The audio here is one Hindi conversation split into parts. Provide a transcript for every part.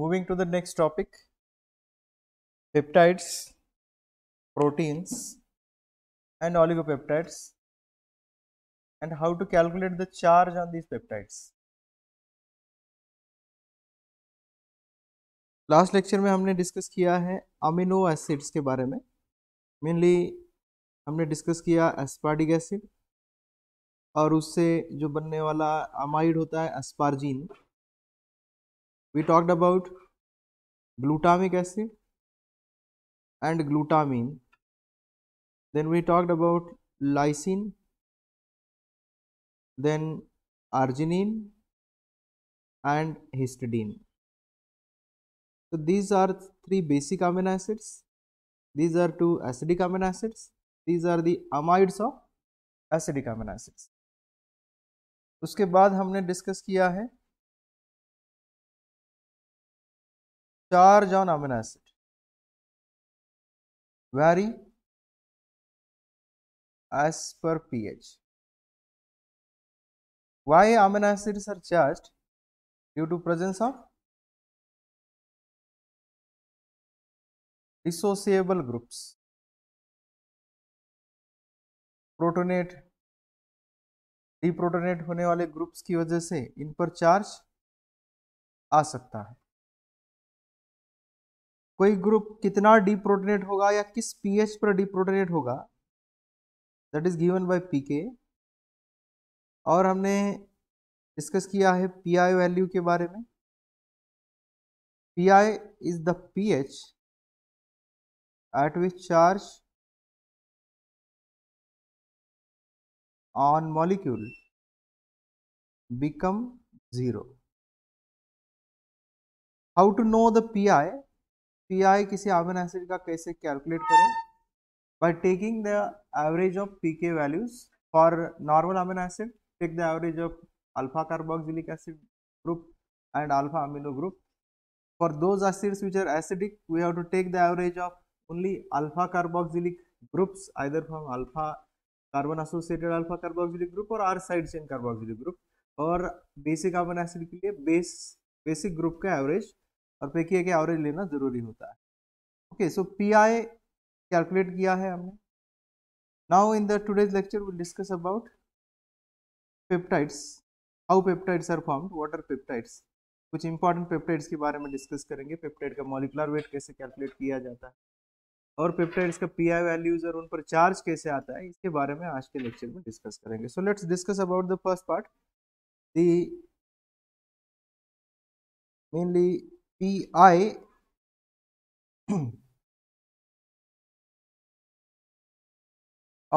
Moving to the next topic, peptides, proteins and oligopeptides and how to calculate the charge on these peptides. Last lecture में हमने डिस्कस किया है अमीनो एसिड्स के बारे में मेनली हमने डिस्कस किया एस्पार्टिक एसिड और उससे जो बनने वाला अमाइड होता है asparagine we talked about glutamic acid and glutamine then we talked about lysine then arginine and histidine so these are three basic amino acids these are two acidic amino acids these are the amides of acidic amino acids उसके बाद हमने डिस्कस किया है charge on amino acid vary as per pH. Why amino acids are charged? Due to presence of dissociable groups, protonate deprotonate होने वाले ग्रुप्स की वजह से इन पर चार्ज आ सकता है कोई ग्रुप कितना डिप्रोटोनेट होगा या किस पीएच पर डिप्रोटोनेट होगा that is given by pK और हमने डिस्कस किया है पीआई वैल्यू के बारे में pI is the pH at which charge on molecule become zero how to know the pI P किसी आमिन एसिड का कैसे कैलकुलेट करें by taking the average of P K values for normal amino acid take the average of alpha carboxylic acid group and alpha amino group for those acids which are acidic we have to take the average of only alpha carboxylic groups either from alpha carbon associated alpha carboxylic group और R side chain carboxylic group और बेसिक अमिन एसिड के लिए बेस बेसिक ग्रुप का एवरेज और पेकिए के एवरेज लेना ज़रूरी होता है okay so P I calculate किया है हमने now in the today's lecture will discuss about peptides how peptides are formed what are peptides कुछ इंपॉर्टेंट पेप्टाइड्स के बारे में डिस्कस करेंगे पेप्टाइड का मॉलिकुलर वेट कैसे कैलकुलेट किया जाता है और पेप्टाइड्स का पी आई वैल्यूज और उन पर चार्ज कैसे आता है इसके बारे में आज के लेक्चर में डिस्कस करेंगे so let's discuss about the first part the mainly P I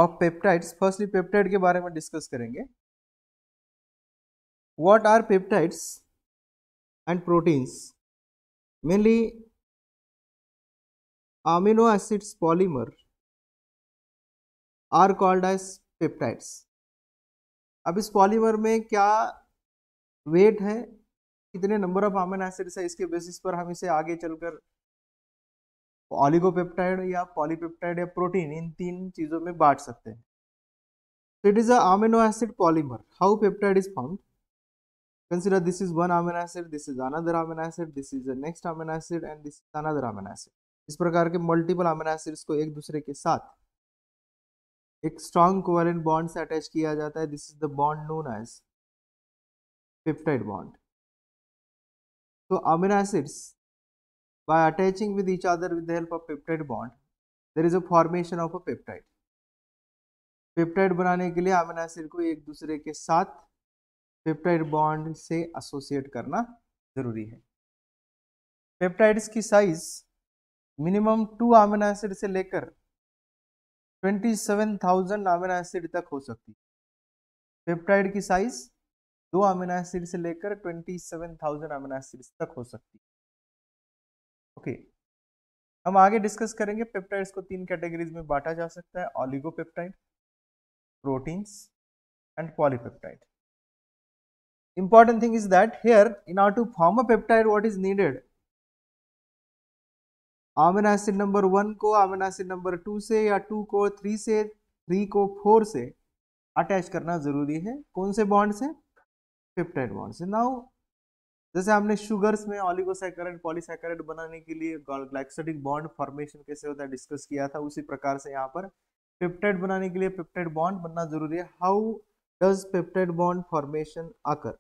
of peptides firstly peptide के बारे में डिस्कस करेंगे what are peptides and proteins mainly amino acids polymer are called as peptides अब इस पॉलीमर में क्या वेट है कितने नंबर ऑफ अमीनो एसिड्स है इसके बेसिस पर हम इसे आगे चलकर ऑलिगोपेप्टाइड या पॉलीपेप्टाइड या प्रोटीन इन तीन चीज़ों में बांट सकते हैं So it is a amino acid polymer. How peptide is formed? Consider this is one amino acid, this is another amino acid, this is the next amino acid and this is another amino acid. इस प्रकार के मल्टीपल अमीनो एसिड्स को एक दूसरे के साथ एक स्ट्रॉन्ग कोवेलेंट बॉन्ड से अटैच किया जाता है this is the bond known as peptide bond So amino acids by attaching with each other with the help of peptide bond, there is a formation of a peptide. Peptide बनाने के लिए अमीनो एसिड को एक दूसरे के साथ पेप्टाइड बॉन्ड से एसोसिएट करना जरूरी है पेप्टाइड्स की size minimum two amino acid से लेकर 27,000 अमीनो एसिड तक हो सकती है पेप्टाइड की साइज दो अमीनो एसिड से लेकर twenty seven thousand amino acid तक हो सकती है ओके हम आगे डिस्कस करेंगे पेप्टाइड्स को तीन कैटेगरीज में बांटा जा सकता है oligopeptide proteins and polypeptide important thing is that here in order to form a peptide what is needed amino acid number one को amino एसिड नंबर टू से या टू को थ्री से थ्री को फोर से अटैच करना जरूरी है कौन से बॉन्ड से पेप्टाइड बॉन्ड्स नाउ जैसे हमने शुगर्स में ऑलिगोसाइकराइड पॉलीसाइकराइड बनाने के लिए ग्लाइक्सोडिक बॉन्ड फॉर्मेशन कैसे होता है डिस्कस किया था उसी प्रकार से यहाँ पर पेप्टाइड बनाने के लिए पेप्टाइड बॉन्ड बनना जरूरी है how does peptide bond formation occur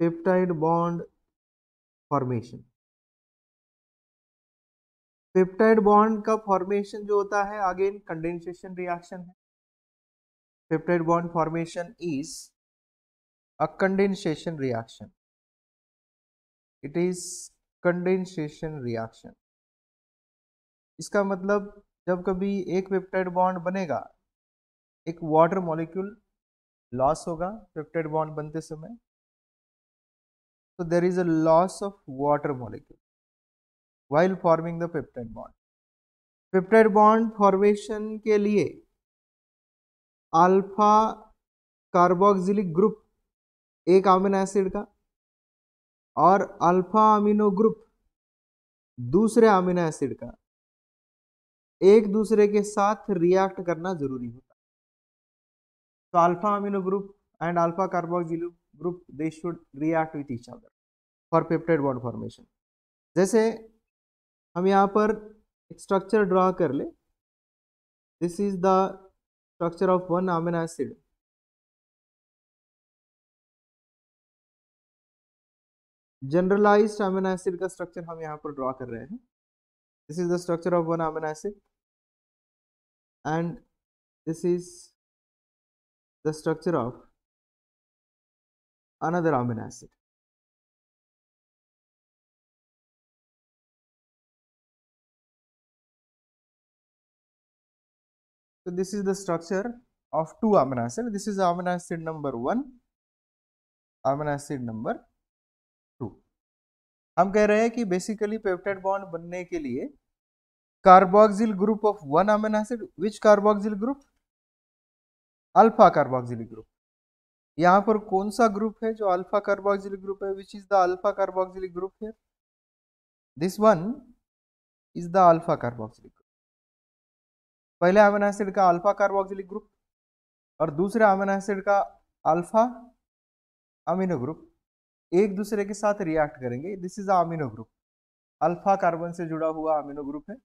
peptide bond formation peptide bond का फॉर्मेशन जो होता है अगेन कंडेंसेशन रिएक्शन है peptide bond formation is a condensation reaction it is condensation reaction इसका मतलब जब कभी एक पेप्टाइड बॉन्ड बनेगा एक वाटर मॉलिक्यूल लॉस होगा पेप्टाइड बॉन्ड बनते समय तो there is a loss of water molecule while forming the peptide bond peptide bond formation के लिए अल्फा कार्बोक्सिलिक ग्रुप एक अमीनो एसिड का और अल्फा अमीनो ग्रुप दूसरे अमीनो एसिड का एक दूसरे के साथ रिएक्ट करना जरूरी होता है तो alpha amino group and alpha carboxylic group they should react with each other for peptide bond formation जैसे हम यहाँ पर स्ट्रक्चर ड्रा कर ले this is the structure of one amino acid generalized amino acid का स्ट्रक्चर हम यहाँ पर ड्रॉ कर रहे हैं this is the structure of one amino acid and this is the structure of another amino acid So this is the structure of two amino acid. This is amino acid number one, amino acid number two. हम कह रहे हैं कि बेसिकली पेप्टाइड बॉन्ड बनने के लिए carboxyl group of one amino acid which carboxyl group alpha carboxyl group यहाँ पर कौन सा ग्रुप है जो अल्फा कार्बोक्सिल ग्रुप है which is the alpha carboxyl group है this one is the alpha carboxyl पहले अमीनो एसिड का अल्फा कार्बोक्सिलिक ग्रुप और दूसरे अमीनो एसिड का अल्फा अमीनो ग्रुप एक दूसरे के साथ रिएक्ट करेंगे this is amino group alpha carbon से जुड़ा हुआ अमीनो ग्रुप है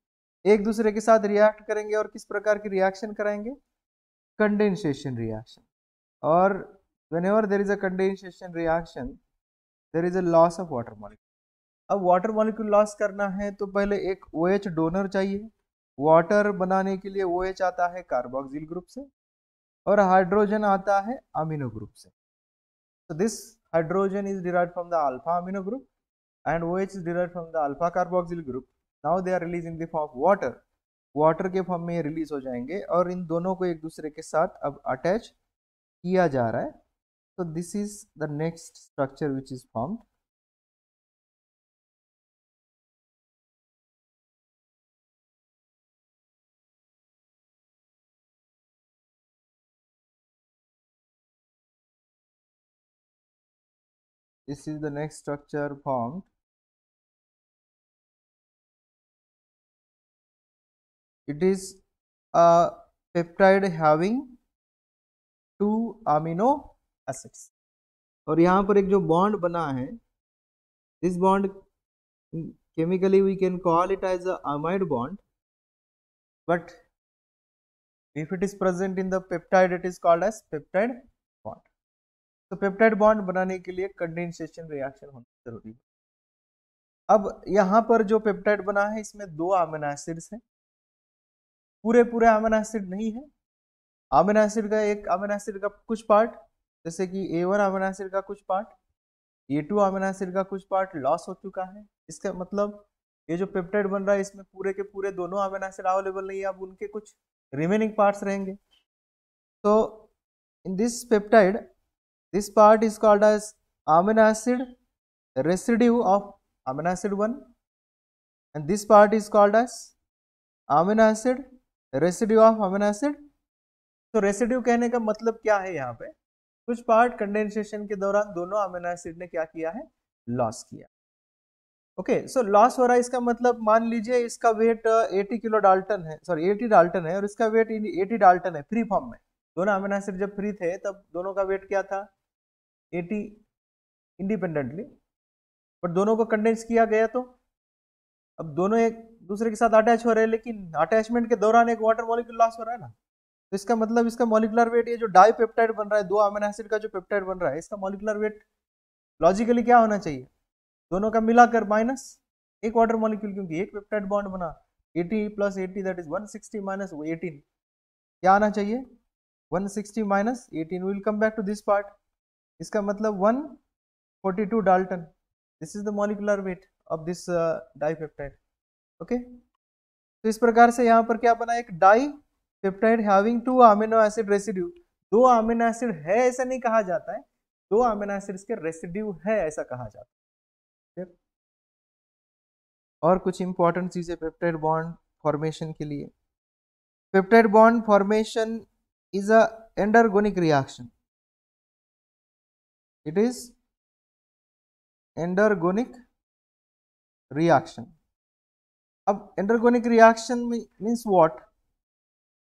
एक दूसरे के साथ रिएक्ट करेंगे और किस प्रकार की रिएक्शन कराएंगे कंडेंसेशन रिएक्शन और whenever there is a condensation reaction there is a loss of water molecule अब वाटर मॉलिक्यूल लॉस करना है तो पहले एक ओ OH डोनर चाहिए वाटर बनाने के लिए ओ एच आता है कार्बोक्सिल ग्रुप से और हाइड्रोजन आता है अमीनो ग्रुप से तो this hydrogen is derive from the alpha amino group and O H is derive from the alpha carboxyl group now they are release in the form of water water के फॉर्म में रिलीज हो जाएंगे और इन दोनों को एक दूसरे के साथ अब अटैच किया जा रहा है तो this is the next structure which is formed This is the next structure formed. It is a peptide having two amino acids. और यहाँ this bond जो बॉन्ड बना है chemically we can call it as a amide bond but if it is present in the peptide it is called as peptide bond तो पेप्टाइड बॉन्ड बनाने के लिए कंडेंसेशन रिएक्शन होना जरूरी है अब यहां पर जो पेप्टाइड बना है इसमें दो आमिनो एसिड हैं पूरे पूरे आमिनो एसिड नहीं है आमिनो एसिड का एक आमिनो एसिड का कुछ पार्ट जैसे कि ए वन आमिनो एसिड का कुछ पार्ट ए टू आमिनो एसिड का कुछ पार्ट लॉस हो चुका है इसका मतलब ये जो पेप्टाइड बन रहा है इसमें पूरे के पूरे दोनों अमीनो एसिड अवेलेबल नहीं है अब उनके कुछ रिमेनिंग पार्ट्स रहेंगे तो in this peptide This part is called as amino acid residue of amino acid 1 and this part is called as amino acid residue of amino acid. तो रेसिड्यू कहने का मतलब क्या है यहाँ पे कुछ पार्ट कंडेंसेशन के दौरान दोनों अमीनो एसिड ने क्या किया है लॉस किया ओके सो लॉस हो रहा है इसका मतलब मान लीजिए इसका वेट 80 किलो डाल्टन है सॉरी 80 डाल्टन है और इसका वेट 80 डाल्टन है फ्री फॉर्म में दोनों अमीनो एसिड जब फ्री थे तब दोनों का वेट क्या था एटी इंडिपेंडेंटली बट दोनों को कंडेंस किया गया तो अब दोनों एक दूसरे के साथ अटैच हो रहे हैं लेकिन अटैचमेंट के दौरान एक वाटर मॉलिक्यूल लॉस हो रहा है ना तो इसका मतलब इसका मॉलिकुलर वेट ये जो डाई पेप्टाइड बन रहा है दो अमीनो एसिड का जो पेप्टाइड बन रहा है इसका मॉलिकुलर वेट लॉजिकली क्या होना चाहिए दोनों का मिलाकर माइनस एक वाटर मॉलिक्यूल क्योंकि एक पेप्टाइड बॉन्ड बना 80 plus 80 that is 160 minus eighteen क्या आना चाहिए 160 minus eighteen will come back to this part इसका मतलब 142 dalton this is the molecular weight of this dipeptide okay तो इस प्रकार से यहाँ पर क्या बना एक dipeptide having two amino acid residue दो अमीनो एसिड है ऐसा नहीं कहा जाता है दो अमीनो एसिड के रेसिड्यू है ऐसा कहा जाता है और कुछ इंपॉर्टेंट चीज़ें पेप्टाइड बॉन्ड फॉर्मेशन के लिए peptide bond formation is a endergonic reaction it is endergonic reaction अब एंडरगोनिक रिएक्शन मीन्स वॉट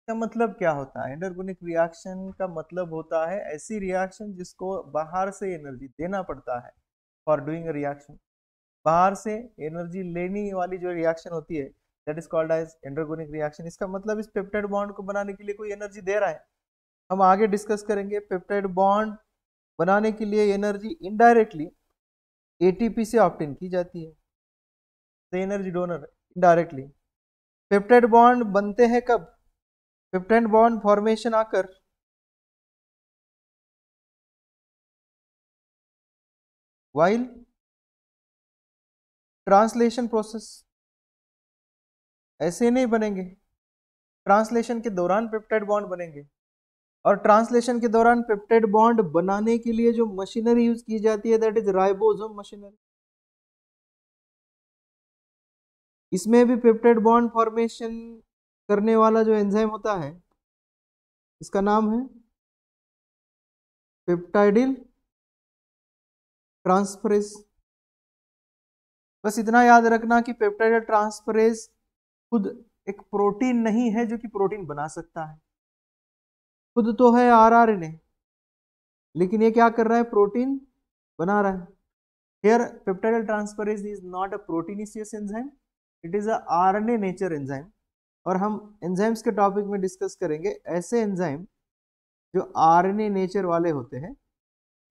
का मतलब क्या होता है एंडरगोनिक रिएक्शन का मतलब होता है ऐसी रिएक्शन जिसको बाहर से एनर्जी देना पड़ता है फॉर डूइंग रिएक्शन बाहर से एनर्जी लेनी वाली जो रिएक्शन होती है that is called as endergonic reaction इसका मतलब इस पेप्टाइड बॉन्ड को बनाने के लिए कोई एनर्जी दे रहा है हम आगे डिस्कस करेंगे पेप्टाइड बॉन्ड बनाने के लिए एनर्जी इनडायरेक्टली एटीपी से ऑप्टेन की जाती है तो energy donor indirectly peptide bond बनते हैं कब peptide bond formation occur while translation process ऐसे नहीं बनेंगे ट्रांसलेशन के दौरान पेप्टाइड बॉन्ड बनेंगे और ट्रांसलेशन के दौरान पेप्टेड बॉन्ड बनाने के लिए जो मशीनरी यूज की जाती है दैट इज राइबोसोम मशीनरी इसमें भी पेप्टेड बॉन्ड फॉर्मेशन करने वाला जो एंजाइम होता है इसका नाम है पेप्टाइडिल ट्रांसफरेस बस इतना याद रखना कि पेप्टाइडल ट्रांसफरेस खुद एक प्रोटीन नहीं है जो कि प्रोटीन बना सकता है खुद तो है ए लेकिन ये क्या कर रहा है प्रोटीन बना रहा है here peptidyl transferase is not a proteinaceous enzyme it is a rna nature और हम एंजाइम्स के टॉपिक में डिस्कस करेंगे ऐसे एंजाइम जो आरएनए नेचर वाले होते हैं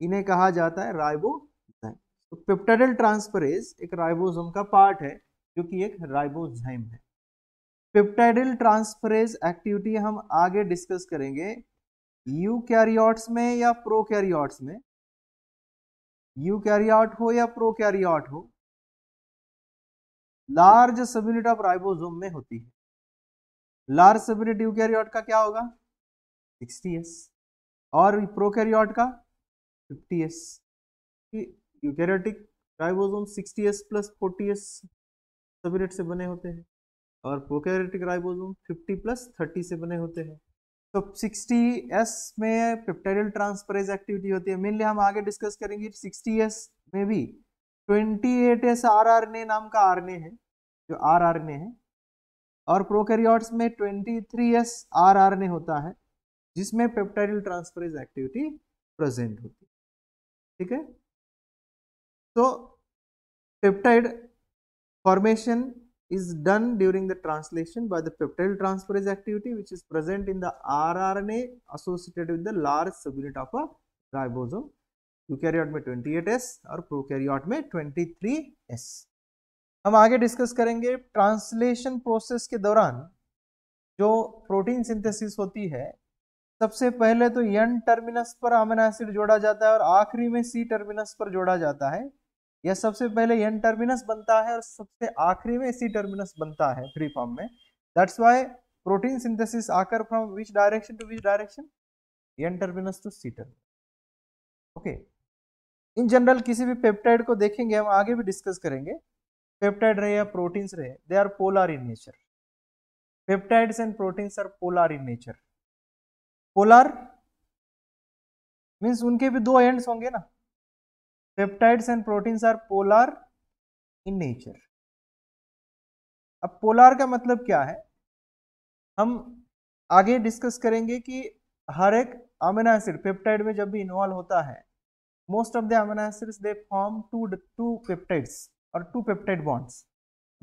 इन्हें कहा जाता है राइबोजाइम तो पेप्टाइडल ट्रांसफरेज एक राइबोसोम का पार्ट है जो कि एक राइबोजाइम है पेप्टाइडल ट्रांसफरेज एक्टिविटी हम आगे डिस्कस करेंगे यूकैरियोट्स में या प्रोकैरियोट्स में यूकैरियोट हो या प्रोकैरियोट हो लार्ज सबयूनिट ऑफ राइबोसोम में होती है लार्ज सबयूनिट यूकैरियोट का क्या होगा 60s और प्रोकैरियोट का 50s eukaryotic ribosome 60s plus 40s subunit से बने होते हैं और प्रोकैरियोटिक राइबोसोम 50 प्लस 30 से बने होते हैं तो 60s में पेप्टाइडल ट्रांसफरेज एक्टिविटी होती है मेनली हम आगे डिस्कस करेंगे 60s में भी 28s आरआरएनए नाम का आरएनए है जो आरआरएनए है और प्रोकैरियोट्स में 23s आरआरएनए होता है जिसमें पेप्टाइडल ट्रांसफरेज एक्टिविटी प्रेजेंट होती है ठीक है तो peptide formation is done during the translation by the peptide transferase activity which is present in the rRNA associated with the large subunit of a ribosome eukaryote में 28s और prokaryote में 23s हम आगे डिस्कस करेंगे ट्रांसलेशन प्रोसेस के दौरान जो प्रोटीन सिंथेसिस होती है सबसे पहले तो यन टर्मिनस पर अमीनो एसिड जोड़ा जाता है और आखिरी में सी टर्मिनस पर जोड़ा जाता है यह सबसे पहले एन टर्मिनस बनता है और सबसे आखिरी में सी टर्मिनस बनता है फ्री फॉर्म में that's why protein synthesis occur from which direction to which direction N terminus to C terminus okay in general किसी भी पेप्टाइड को देखेंगे हम आगे भी डिस्कस करेंगे पेप्टाइड रहे या प्रोटीन्स रहे they are polar in nature peptides and proteins are polar in nature polar means उनके भी दो एंड्स होंगे ना peptides and proteins are polar in nature अब पोलार का मतलब क्या है हम आगे डिस्कस करेंगे कि हर एक अमीनो एसिड पेप्टाइड में जब भी इन्वॉल्व होता है most of the amino acids they form two two peptides और टू पेप्टाइड बॉन्ड्स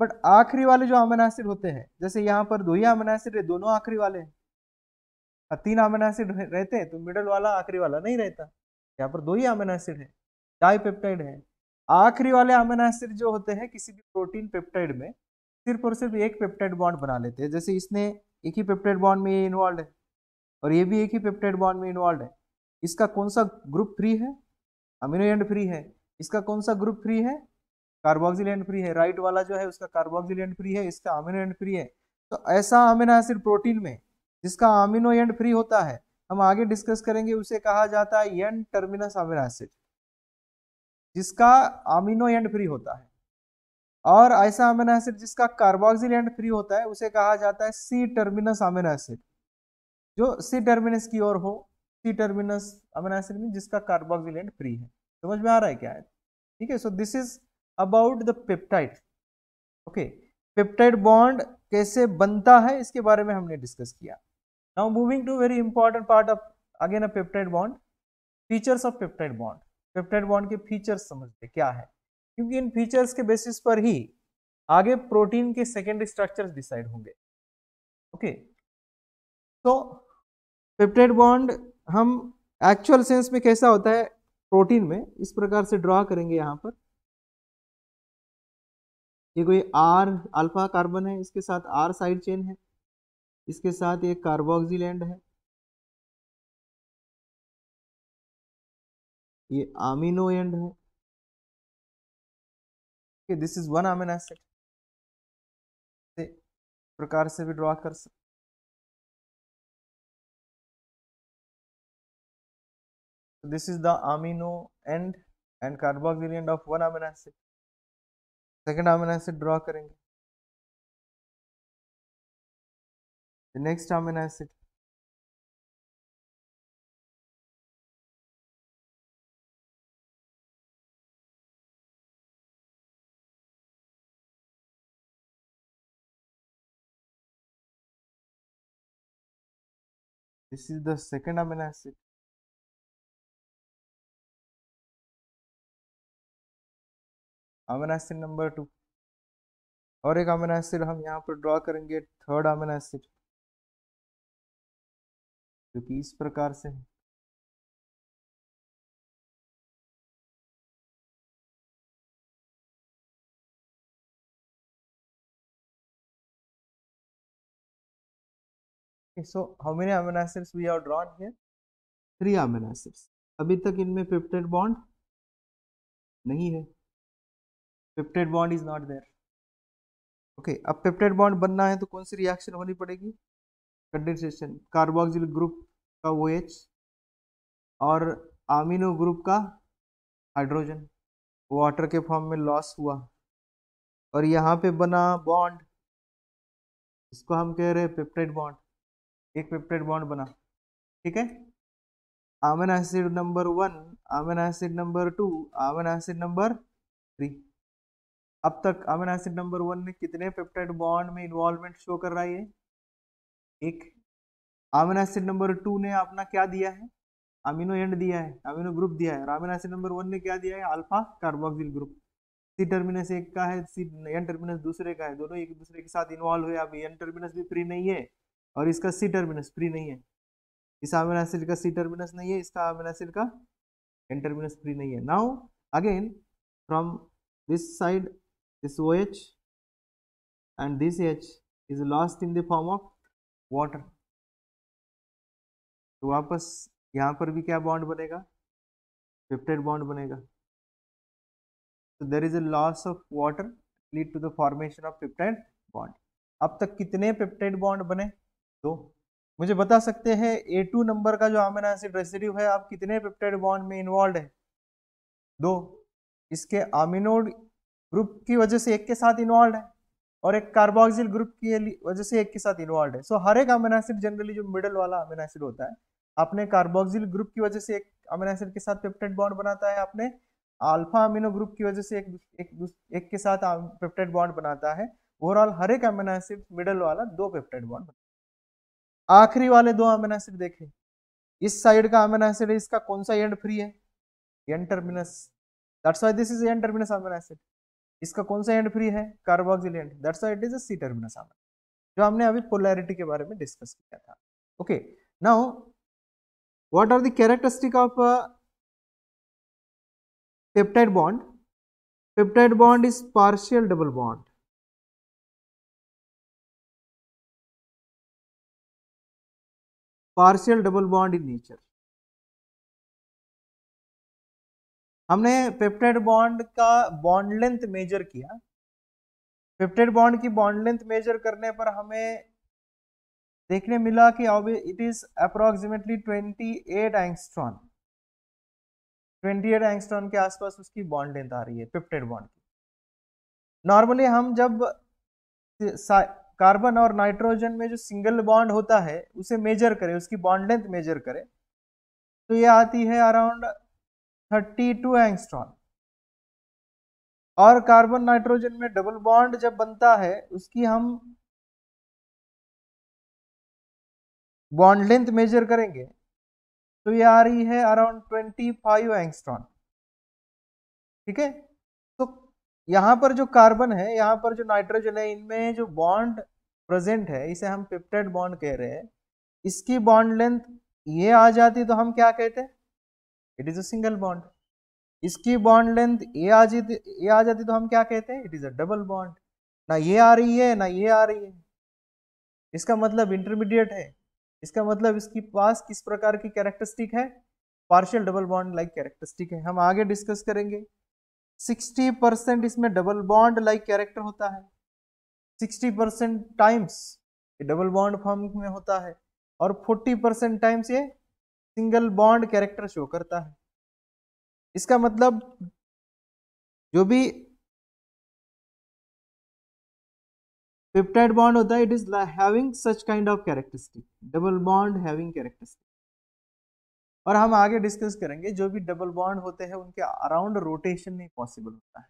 बट आखिरी वाले जो अमीनो एसिड होते हैं जैसे यहाँ पर दो ही अमीनो एसिड है दोनों आखिरी वाले हैं तीन अमीनो एसिड रहते हैं तो मिडल वाला आखिरी वाला नहीं रहता यहाँ पर दो ही अमीनो एसिड है डाईपेप्टाइड है आखिरी वाले अमीनो एसिड जो होते हैं किसी भी प्रोटीन पेप्टाइड में सिर्फ और सिर्फ एक पेप्टाइड बॉन्ड बना लेते हैं जैसे इसने एक ही पेप्टाइड बॉन्ड में इन्वॉल्व है और ये भी एक ही पेप्टाइड बॉन्ड में इन्वॉल्व है इसका कौन सा ग्रुप फ्री है अमीनो एंड फ्री है इसका कौन सा ग्रुप फ्री है कार्बोक्सिल एंड फ्री है राइट वाला जो है उसका कार्बोक्सिल एंड फ्री है इसका अमीनो एंड फ्री है तो ऐसा अमीनो एसिड प्रोटीन में जिसका अमीनो एंड फ्री होता है हम आगे डिस्कस करेंगे उसे कहा जाता है एंड टर्मिनस अमीनो एसिड जिसका अमीनो एंड फ्री होता है और ऐसा अमीनो एसिड जिसका कार्बोक्सिल एंड फ्री होता है उसे कहा जाता है सी टर्मिनस अमीनो एसिड जो सी टर्मिनस की ओर हो सी टर्मिनस अमीनो एसिड में जिसका कार्बोक्सिल एंड फ्री है समझ में आ रहा है क्या है ठीक है so this is about the peptide okay peptide bond कैसे बनता है इसके बारे में हमने डिस्कस किया now moving to very important part of again a peptide bond features of peptide bond peptide bond के फीचर्स समझते क्या है क्योंकि इन फीचर्स के बेसिस पर ही आगे प्रोटीन के सेकेंडरी स्ट्रक्चर डिसाइड होंगे ओके तो पेप्टाइड बॉन्ड हम एक्चुअल सेंस में कैसा होता है प्रोटीन में इस प्रकार से ड्रॉ करेंगे यहाँ पर ये कोई आर अल्फा कार्बन है इसके साथ आर साइड चेन है इसके साथ ये कार्बोक्सिल एंड है ये अमीनो एंड है this is one amino acid प्रकार से भी ड्रॉ कर सकते this is the amino end and carboxyl of one amino acid second amino acid draw करेंगे next amino acid This is the second amino acid. Amino acid number two और एक अमीनो एसिड हम यहाँ पर ड्रॉ करेंगे थर्ड अमीनो एसिड जो कि इस प्रकार से है Okay, so how many amino acids we have drawn here? Three amino acids. अभी तक इनमें पेप्टाइड बॉन्ड नहीं है peptide bond is not there okay अब पेप्टाइड बॉन्ड बनना है तो कौन सी रिएक्शन होनी पड़ेगी कंडेंसेशन कार्बोक्सिल ग्रुप का ओ OH और आमिनो ग्रुप का हाइड्रोजन वाटर के फॉर्म में लॉस हुआ और यहाँ पे बना बॉन्ड इसको हम कह रहे हैं पेप्टाइड बॉन्ड एक पेप्टाइड बॉन्ड बना ठीक है amino acid number one amino acid number two amino acid number three अब तक आमिन एसिड नंबर वन ने कितने पेप्टाइड बॉन्ड में इन्वॉल्वमेंट शो कर रहा है ये एक आमिन एसिड नंबर टू ने अपना क्या दिया है अमीनो एंड दिया है अमीनो ग्रुप दिया है आमिन एसिड नंबर वन ने क्या दिया है alpha carboxyl group C terminus एक का है सी एन टर्मिनस दूसरे का है दोनों एक दूसरे के साथ इन्वॉल्व है अब एन टर्मिनस भी फ्री नहीं है और इसका सी टर्मिनस फ्री नहीं है इस आमिन एसिड का सी टर्मिनस नहीं है इसका आमिन एसिड का एन टर्मिनस फ्री नहीं है now again from this side this O H and this H is lost in the form of water तो वापस यहाँ पर भी क्या बॉन्ड बनेगा पेप्टाइड बॉन्ड बनेगा तो there is a loss of water lead to the formation of peptide bond अब तक कितने पेप्टाइड बॉन्ड बने तो मुझे बता सकते हैं ए टू नंबर का जो अमीनो एसिड रेसिड्यू है आप कितने पेप्टाइड बॉन्ड में इन्वॉल्व है दो इसके अमीनोड ग्रुप की वजह से एक के साथ इन्वॉल्व है और एक कार्बोक्सिल ग्रुप की वजह से एक के साथ इन्वॉल्व है सो हर एक अमीनो एसिड जनरली जो मिडिल वाला अमीनो एसिड होता है अपने कार्बोक्सिल ग्रुप की वजह से एक अमीनो एसिड के साथ पेप्टाइड बॉन्ड बनाता है अपने अल्फा अमीनो ग्रुप की वजह से एक एक, एक के साथ पेप्टाइड बॉन्ड बनाता है ओवरऑल हर एक अमीनो एसिड मिडिल वाला दो पेप्टाइड बॉन्ड आखिरी वाले दो अमीनो एसिड देखे इस साइड का अमीनो एसिड है इसका कौन सा एंड फ्री है N terminus that's why this is N terminus amino acid इसका कौन सा एंड फ्री है carboxyl end that's why it is a C terminus amino जो हमने अभी पोलैरिटी के बारे में डिस्कस किया था okay now what are the characteristic of peptide bond peptide bond is partial double bond partial double bond in nature हमने पेप्टाइड बॉन्ड का बॉन्ड लेंथ मेजर किया पेप्टाइड बॉन्ड की बॉन्ड लेंथ मेजर करने पर हमें देखने मिला कि it is approximately 28 angstrom 28 angstrom के आसपास उसकी बॉन्ड लेंथ आ रही है पेप्टाइड बॉन्ड की नॉर्मली हम जब कार्बन और नाइट्रोजन में जो सिंगल बॉन्ड होता है उसे मेजर करें उसकी बॉन्ड लेंथ मेजर करें तो ये आती है अराउंड 32 टू एंगस्ट्रॉन और कार्बन नाइट्रोजन में डबल बॉन्ड जब बनता है उसकी हम बॉन्ड लेंथ मेजर करेंगे तो ये आ रही है अराउंड 25 फाइव एंगस्ट्रॉन ठीक है यहाँ पर जो कार्बन है यहाँ पर जो नाइट्रोजन है इनमें जो बॉन्ड प्रेजेंट है इसे हम पिप्टेड बॉन्ड कह रहे हैं इसकी बॉन्ड लेंथ ये आ जाती तो हम क्या कहते हैं it is a single bond इसकी बॉन्ड लेंथ ये आ जाती ये आ जाती तो हम क्या कहते हैं it is a double bond ना ये आ रही है ना ये आ रही है इसका मतलब इंटरमीडिएट है इसका मतलब इसकी पास किस प्रकार की कैरेक्टरिस्टिक है partial double bond like characteristic है हम आगे डिस्कस करेंगे 60 परसेंट इसमें डबल बॉन्ड लाइक कैरेक्टर होता है 60 percent times double bond form में होता है और 40 परसेंट टाइम्स ये सिंगल बॉन्ड कैरेक्टर शो करता है इसका मतलब जो भी पेप्टाइड बॉन्ड होता है it is having such kind of characteristic double bond having characteristic और हम आगे डिस्कस करेंगे जो भी डबल बॉन्ड होते हैं उनके अराउंड रोटेशन नहीं पॉसिबल होता है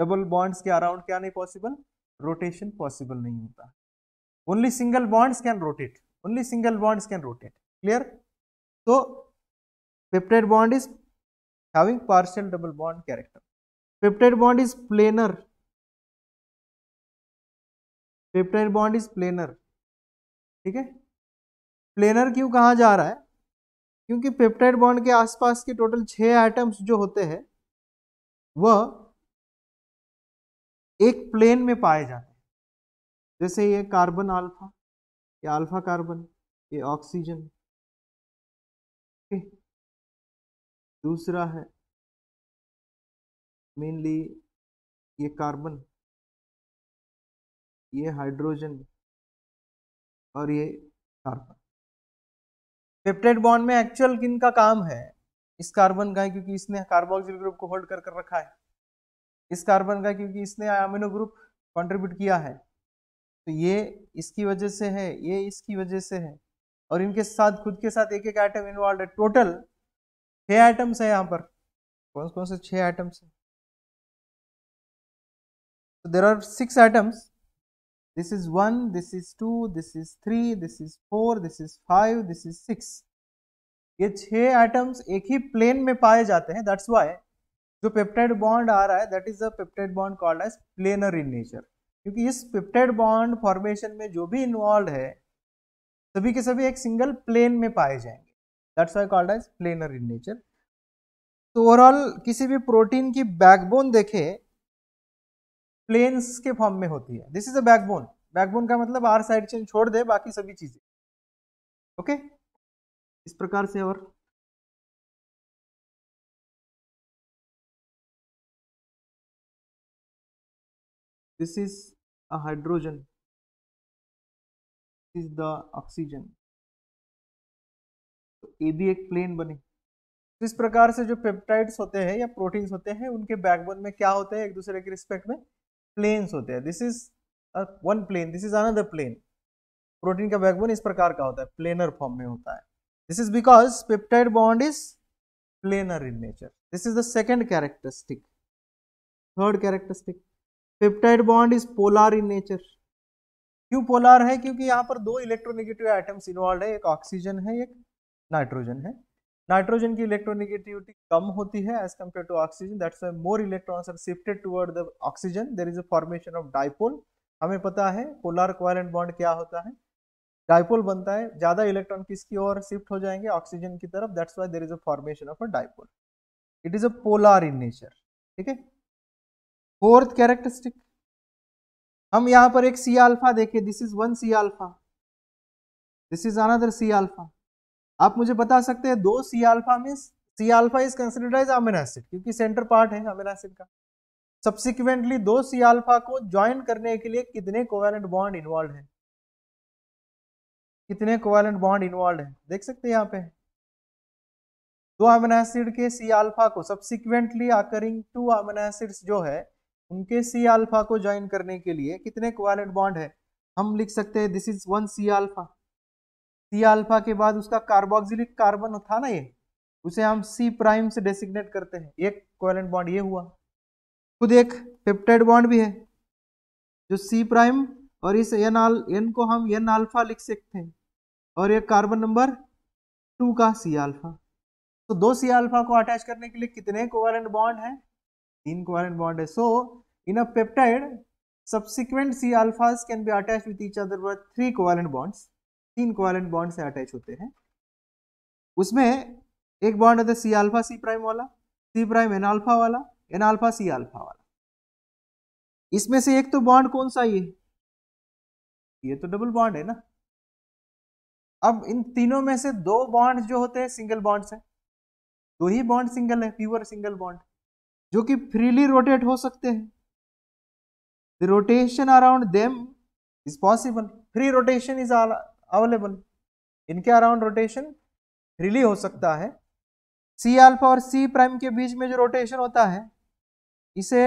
डबल बॉन्ड्स के अराउंड क्या नहीं पॉसिबल रोटेशन पॉसिबल नहीं होता only single bonds can rotate only single bonds can rotate clear तो peptide bond is having partial double bond character peptide bond is planar peptide bond is planar ठीक है प्लेनर क्यों कहा जा रहा है क्योंकि पेप्टाइड बॉन्ड के आसपास के टोटल छः आइटम्स जो होते हैं वह एक प्लेन में पाए जाते हैं जैसे ये कार्बन अल्फा ये अल्फा कार्बन ये ऑक्सीजन दूसरा है मेनली ये कार्बन ये हाइड्रोजन और ये कार्बन पेप्टाइड बॉन्ड में एक्चुअल किन का काम है इस कार्बन का है क्योंकि इसने कार्बोक्सिल ग्रुप को होल्ड कर कर रखा है इस कार्बन का क्योंकि इसने अमीनो ग्रुप कंट्रीब्यूट किया है तो ये इसकी वजह से है ये इसकी वजह से है और इनके साथ खुद के साथ एक एक आइटम इन्वॉल्व है टोटल छः आइटम्स है यहाँ पर कौन कौन से छः आइटम्स हैं there are six items this is 1 this is 2 this is 3 this is 4 this is 5 this is 6 ये छह एटम्स एक ही प्लेन में पाए जाते हैं दैट्स वाई जो पेप्टाइड बॉन्ड आ रहा है that is a peptide bond called as planar in nature क्योंकि इस पेप्टाइड बॉन्ड फॉर्मेशन में जो भी इन्वॉल्व है सभी के सभी एक सिंगल प्लेन में पाए जाएंगे that's why called as planar in nature तो ओवरऑल किसी भी प्रोटीन की बैकबोन देखें प्लेन्स के फॉर्म में होती है this is a backbone backbone का मतलब आर साइड चेन छोड़ दे बाकी सभी चीजें ओके okay? इस प्रकार से और this is a hydrogen this is the oxygen तो ये भी एक प्लेन बने तो इस प्रकार से जो पेप्टाइड्स होते हैं या प्रोटीन्स होते हैं उनके बैकबोन में क्या होते हैं एक दूसरे के रिस्पेक्ट में प्लेन्स होते हैं this is one plane this is another plane protein का बैकबोन इस प्रकार का होता है प्लेनर फॉर्म में होता है this is because peptide bond is planar in nature this is the second characteristic third characteristic peptide bond is polar in nature क्यों पोलार है क्योंकि यहाँ पर दो इलेक्ट्रोनेगेटिव एटम्स इन्वॉल्व है एक ऑक्सीजन है एक नाइट्रोजन है नाइट्रोजन की इलेक्ट्रोनिगेटिविटी कम होती है as compare to oxygen that's why more electrons are shifted toward the oxygen there is a formation of dipole हमें पता है पोलर क्वारेंट बॉन्ड क्या होता है डाइपोल बनता है ज़्यादा इलेक्ट्रॉन किसकी ओर शिफ्ट हो जाएंगे ऑक्सीजन की तरफ that's why there is a formation of a dipole it is a polar in nature ठीक है फोर्थ कैरेक्टरिस्टिक हम यहां पर एक सी अल्फा देखे this is one C alpha this is another C alpha आप मुझे बता सकते हैं दो C alpha means C alpha is considered as amino acid क्योंकि सेंटर पार्ट है अमीनो एसिड का सब्सिक्वेंटली दो सी अल्फा को ज्वाइन करने के लिए कितने कोवेलेंट बॉन्ड इन्वॉल्व है कितने कोवेलेंट बॉन्ड इन्वॉल्व है देख सकते हैं यहाँ पे दो अमीनो एसिड के सी अल्फा को subsequently occurring two amino acids जो है उनके सी अल्फा को ज्वाइन करने के लिए कितने कोवेलेंट बॉन्ड है हम लिख सकते हैं this is one C alpha C alpha के बाद उसका कार्बोक्सिलिक कार्बन था ना ये उसे हम सी प्राइम से डेसिग्नेट करते हैं एक कोवेलेंट बॉन्ड ये हुआ खुद एक पेप्टाइड बॉन्ड भी है जो सी प्राइम और इस एन आल एन को हम एन अल्फा लिख सकते हैं और ये कार्बन नंबर टू का सी अल्फा तो दो सी अल्फा को अटैच करने के लिए कितने कोवेलेंट बॉन्ड है तीन कोवेलेंट बॉन्ड है सो इन अ peptide subsequent C alphas can be attach with each other by three covalent bonds तीन कोवेलेंट बॉन्ड से अटैच होते हैं उसमें एक बॉन्ड होता है सी अल्फा सी प्राइम वाला सी प्राइम एन अल्फा वाला एन अल्फा सी अल्फा वाला इसमें से एक तो बॉन्ड कौन सा ये ये तो डबल बॉन्ड है ना अब इन तीनों में से दो बॉन्ड जो होते हैं सिंगल बॉन्ड है दो ही बॉन्ड सिंगल है प्योर सिंगल बॉन्ड जो कि फ्रीली रोटेट हो सकते हैं the rotation around them is possible free rotation is available इनके अराउंड रोटेशन फ्रीली हो सकता है सी अल्फा और सी प्राइम के बीच में जो रोटेशन होता है इसे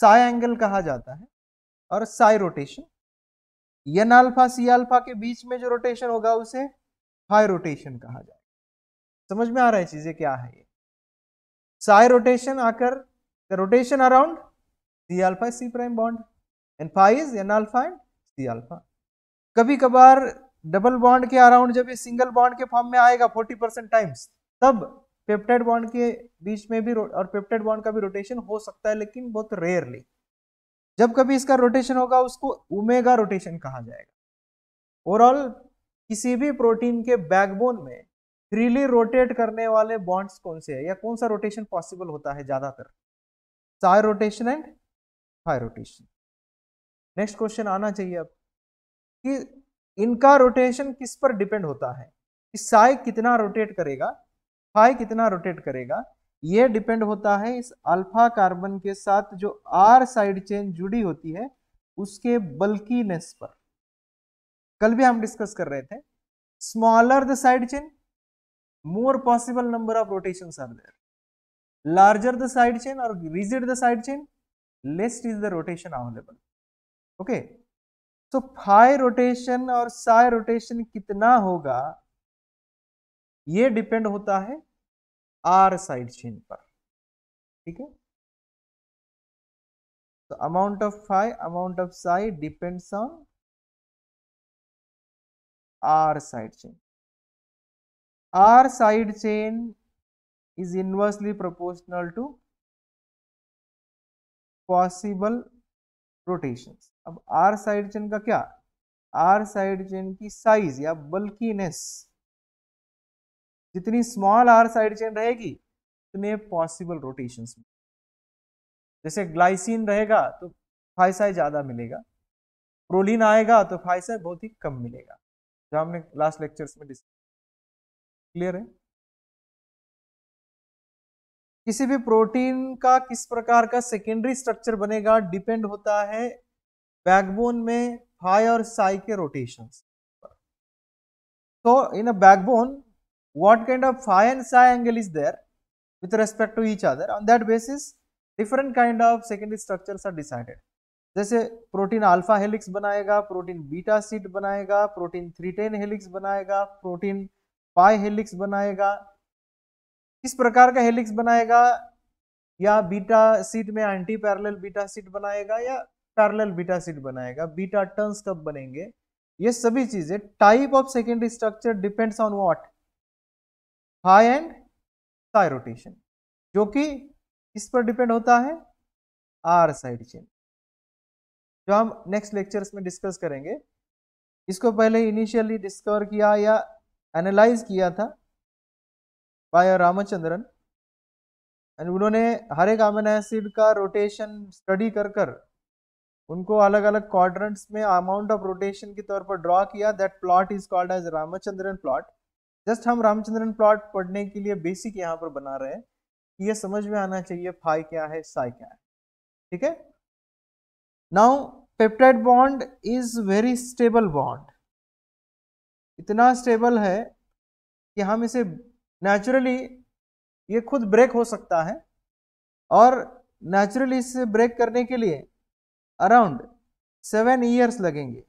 साय एंगल कहा जाता है और psi rotation N alpha C alpha के बीच में जो रोटेशन होगा उसे हाई रोटेशन कहा जाएगा समझ में आ रहा है चीजें क्या है ये psi rotation occur the rotation around C alpha C prime bond N phi is N alpha and C alpha कभी कभार डबल बॉन्ड के अराउंड जब ये सिंगल बॉन्ड के फॉर्म में आएगा 40 परसेंट टाइम्स तब पेप्टाइड बॉन्ड के बीच में भी और पेप्टाइड बॉन्ड का भी रोटेशन हो सकता है लेकिन बहुत रेयरली जब कभी इसका रोटेशन होगा उसको उमेगा रोटेशन कहा जाएगा ओवरऑल किसी भी प्रोटीन के बैकबोन में फ्रीली रोटेट करने वाले बॉन्ड्स कौन से है या कौन सा रोटेशन पॉसिबल होता है ज्यादातर psi rotation and phi rotation next question आना चाहिए अब कि इनका रोटेशन किस पर डिपेंड होता है कि साई कितना रोटेट करेगा फाई कितना रोटेट करेगा ये डिपेंड होता है इस अल्फा कार्बन के साथ जो आर साइड चेन जुड़ी होती है उसके बल्कीनेस पर कल भी हम डिस्कस कर रहे थे smaller the side chain more possible number of rotation are there larger the side chain और rigid the side chain least is the rotation available okay तो फाई रोटेशन और साय रोटेशन कितना होगा ये डिपेंड होता है आर साइड चेन पर ठीक है तो amount of phi amount of psi depends on R side chain R side chain is inversely proportional to possible rotations अब आर साइड चेन का क्या आर साइड चेन की साइज या बल्किनेस जितनी स्मॉल आर साइड चेन रहेगी उतने पॉसिबल रोटेशन में जैसे ग्लाइसिन रहेगा तो फाइसाई ज़्यादा मिलेगा प्रोलिन आएगा तो फाइसाई बहुत ही कम मिलेगा जो हमने लास्ट लेक्चर्स में डिस्कस क्लियर है किसी भी प्रोटीन का किस प्रकार का सेकेंडरी स्ट्रक्चर बनेगा डिपेंड होता है बैकबोन में थाई और साई के रोटेशन तो in a backbone what kind of phi and psi angle is there with respect to each other on that basis different kind of secondary structures are decided जैसे प्रोटीन अल्फा हेलिक्स बनाएगा प्रोटीन बीटा सीट बनाएगा प्रोटीन थ्री टेन हेलिक्स बनाएगा प्रोटीन पाई हेलिक्स बनाएगा किस प्रकार का हेलिक्स बनाएगा या बीटा सीट में एंटी पैरेलल बीटा सीट बनाएगा या पैरल बीटा सीट बनाएगा बीटा टर्न्स कब बनेंगे ये सभी चीजें type of secondary structure depends on what phi and psi rotation जो कि इस पर डिपेंड होता है आर साइड चेन जो हम नेक्स्ट लेक्चर्स में डिस्कस करेंगे इसको पहले इनिशियली डिस्कवर किया या एनालाइज किया था बाय रामचंद्रन एंड उन्होंने हर एक अमेनासिड का रोटेशन स्टडी कर कर उनको अलग अलग क्वाड्रेंट्स में अमाउंट ऑफ रोटेशन के तौर पर ड्रॉ किया that plot is called as Ramachandran plot just हम रामचंद्रन प्लॉट पढ़ने के लिए बेसिक यहाँ पर बना रहे हैं कि ये समझ में आना चाहिए फाई क्या है साई क्या है ठीक है now peptide bond is very stable bond इतना स्टेबल है कि हम इसे नेचुरली ये खुद ब्रेक हो सकता है और नेचुरली इसे ब्रेक करने के लिए अराउंड सेवन ईयर्स लगेंगे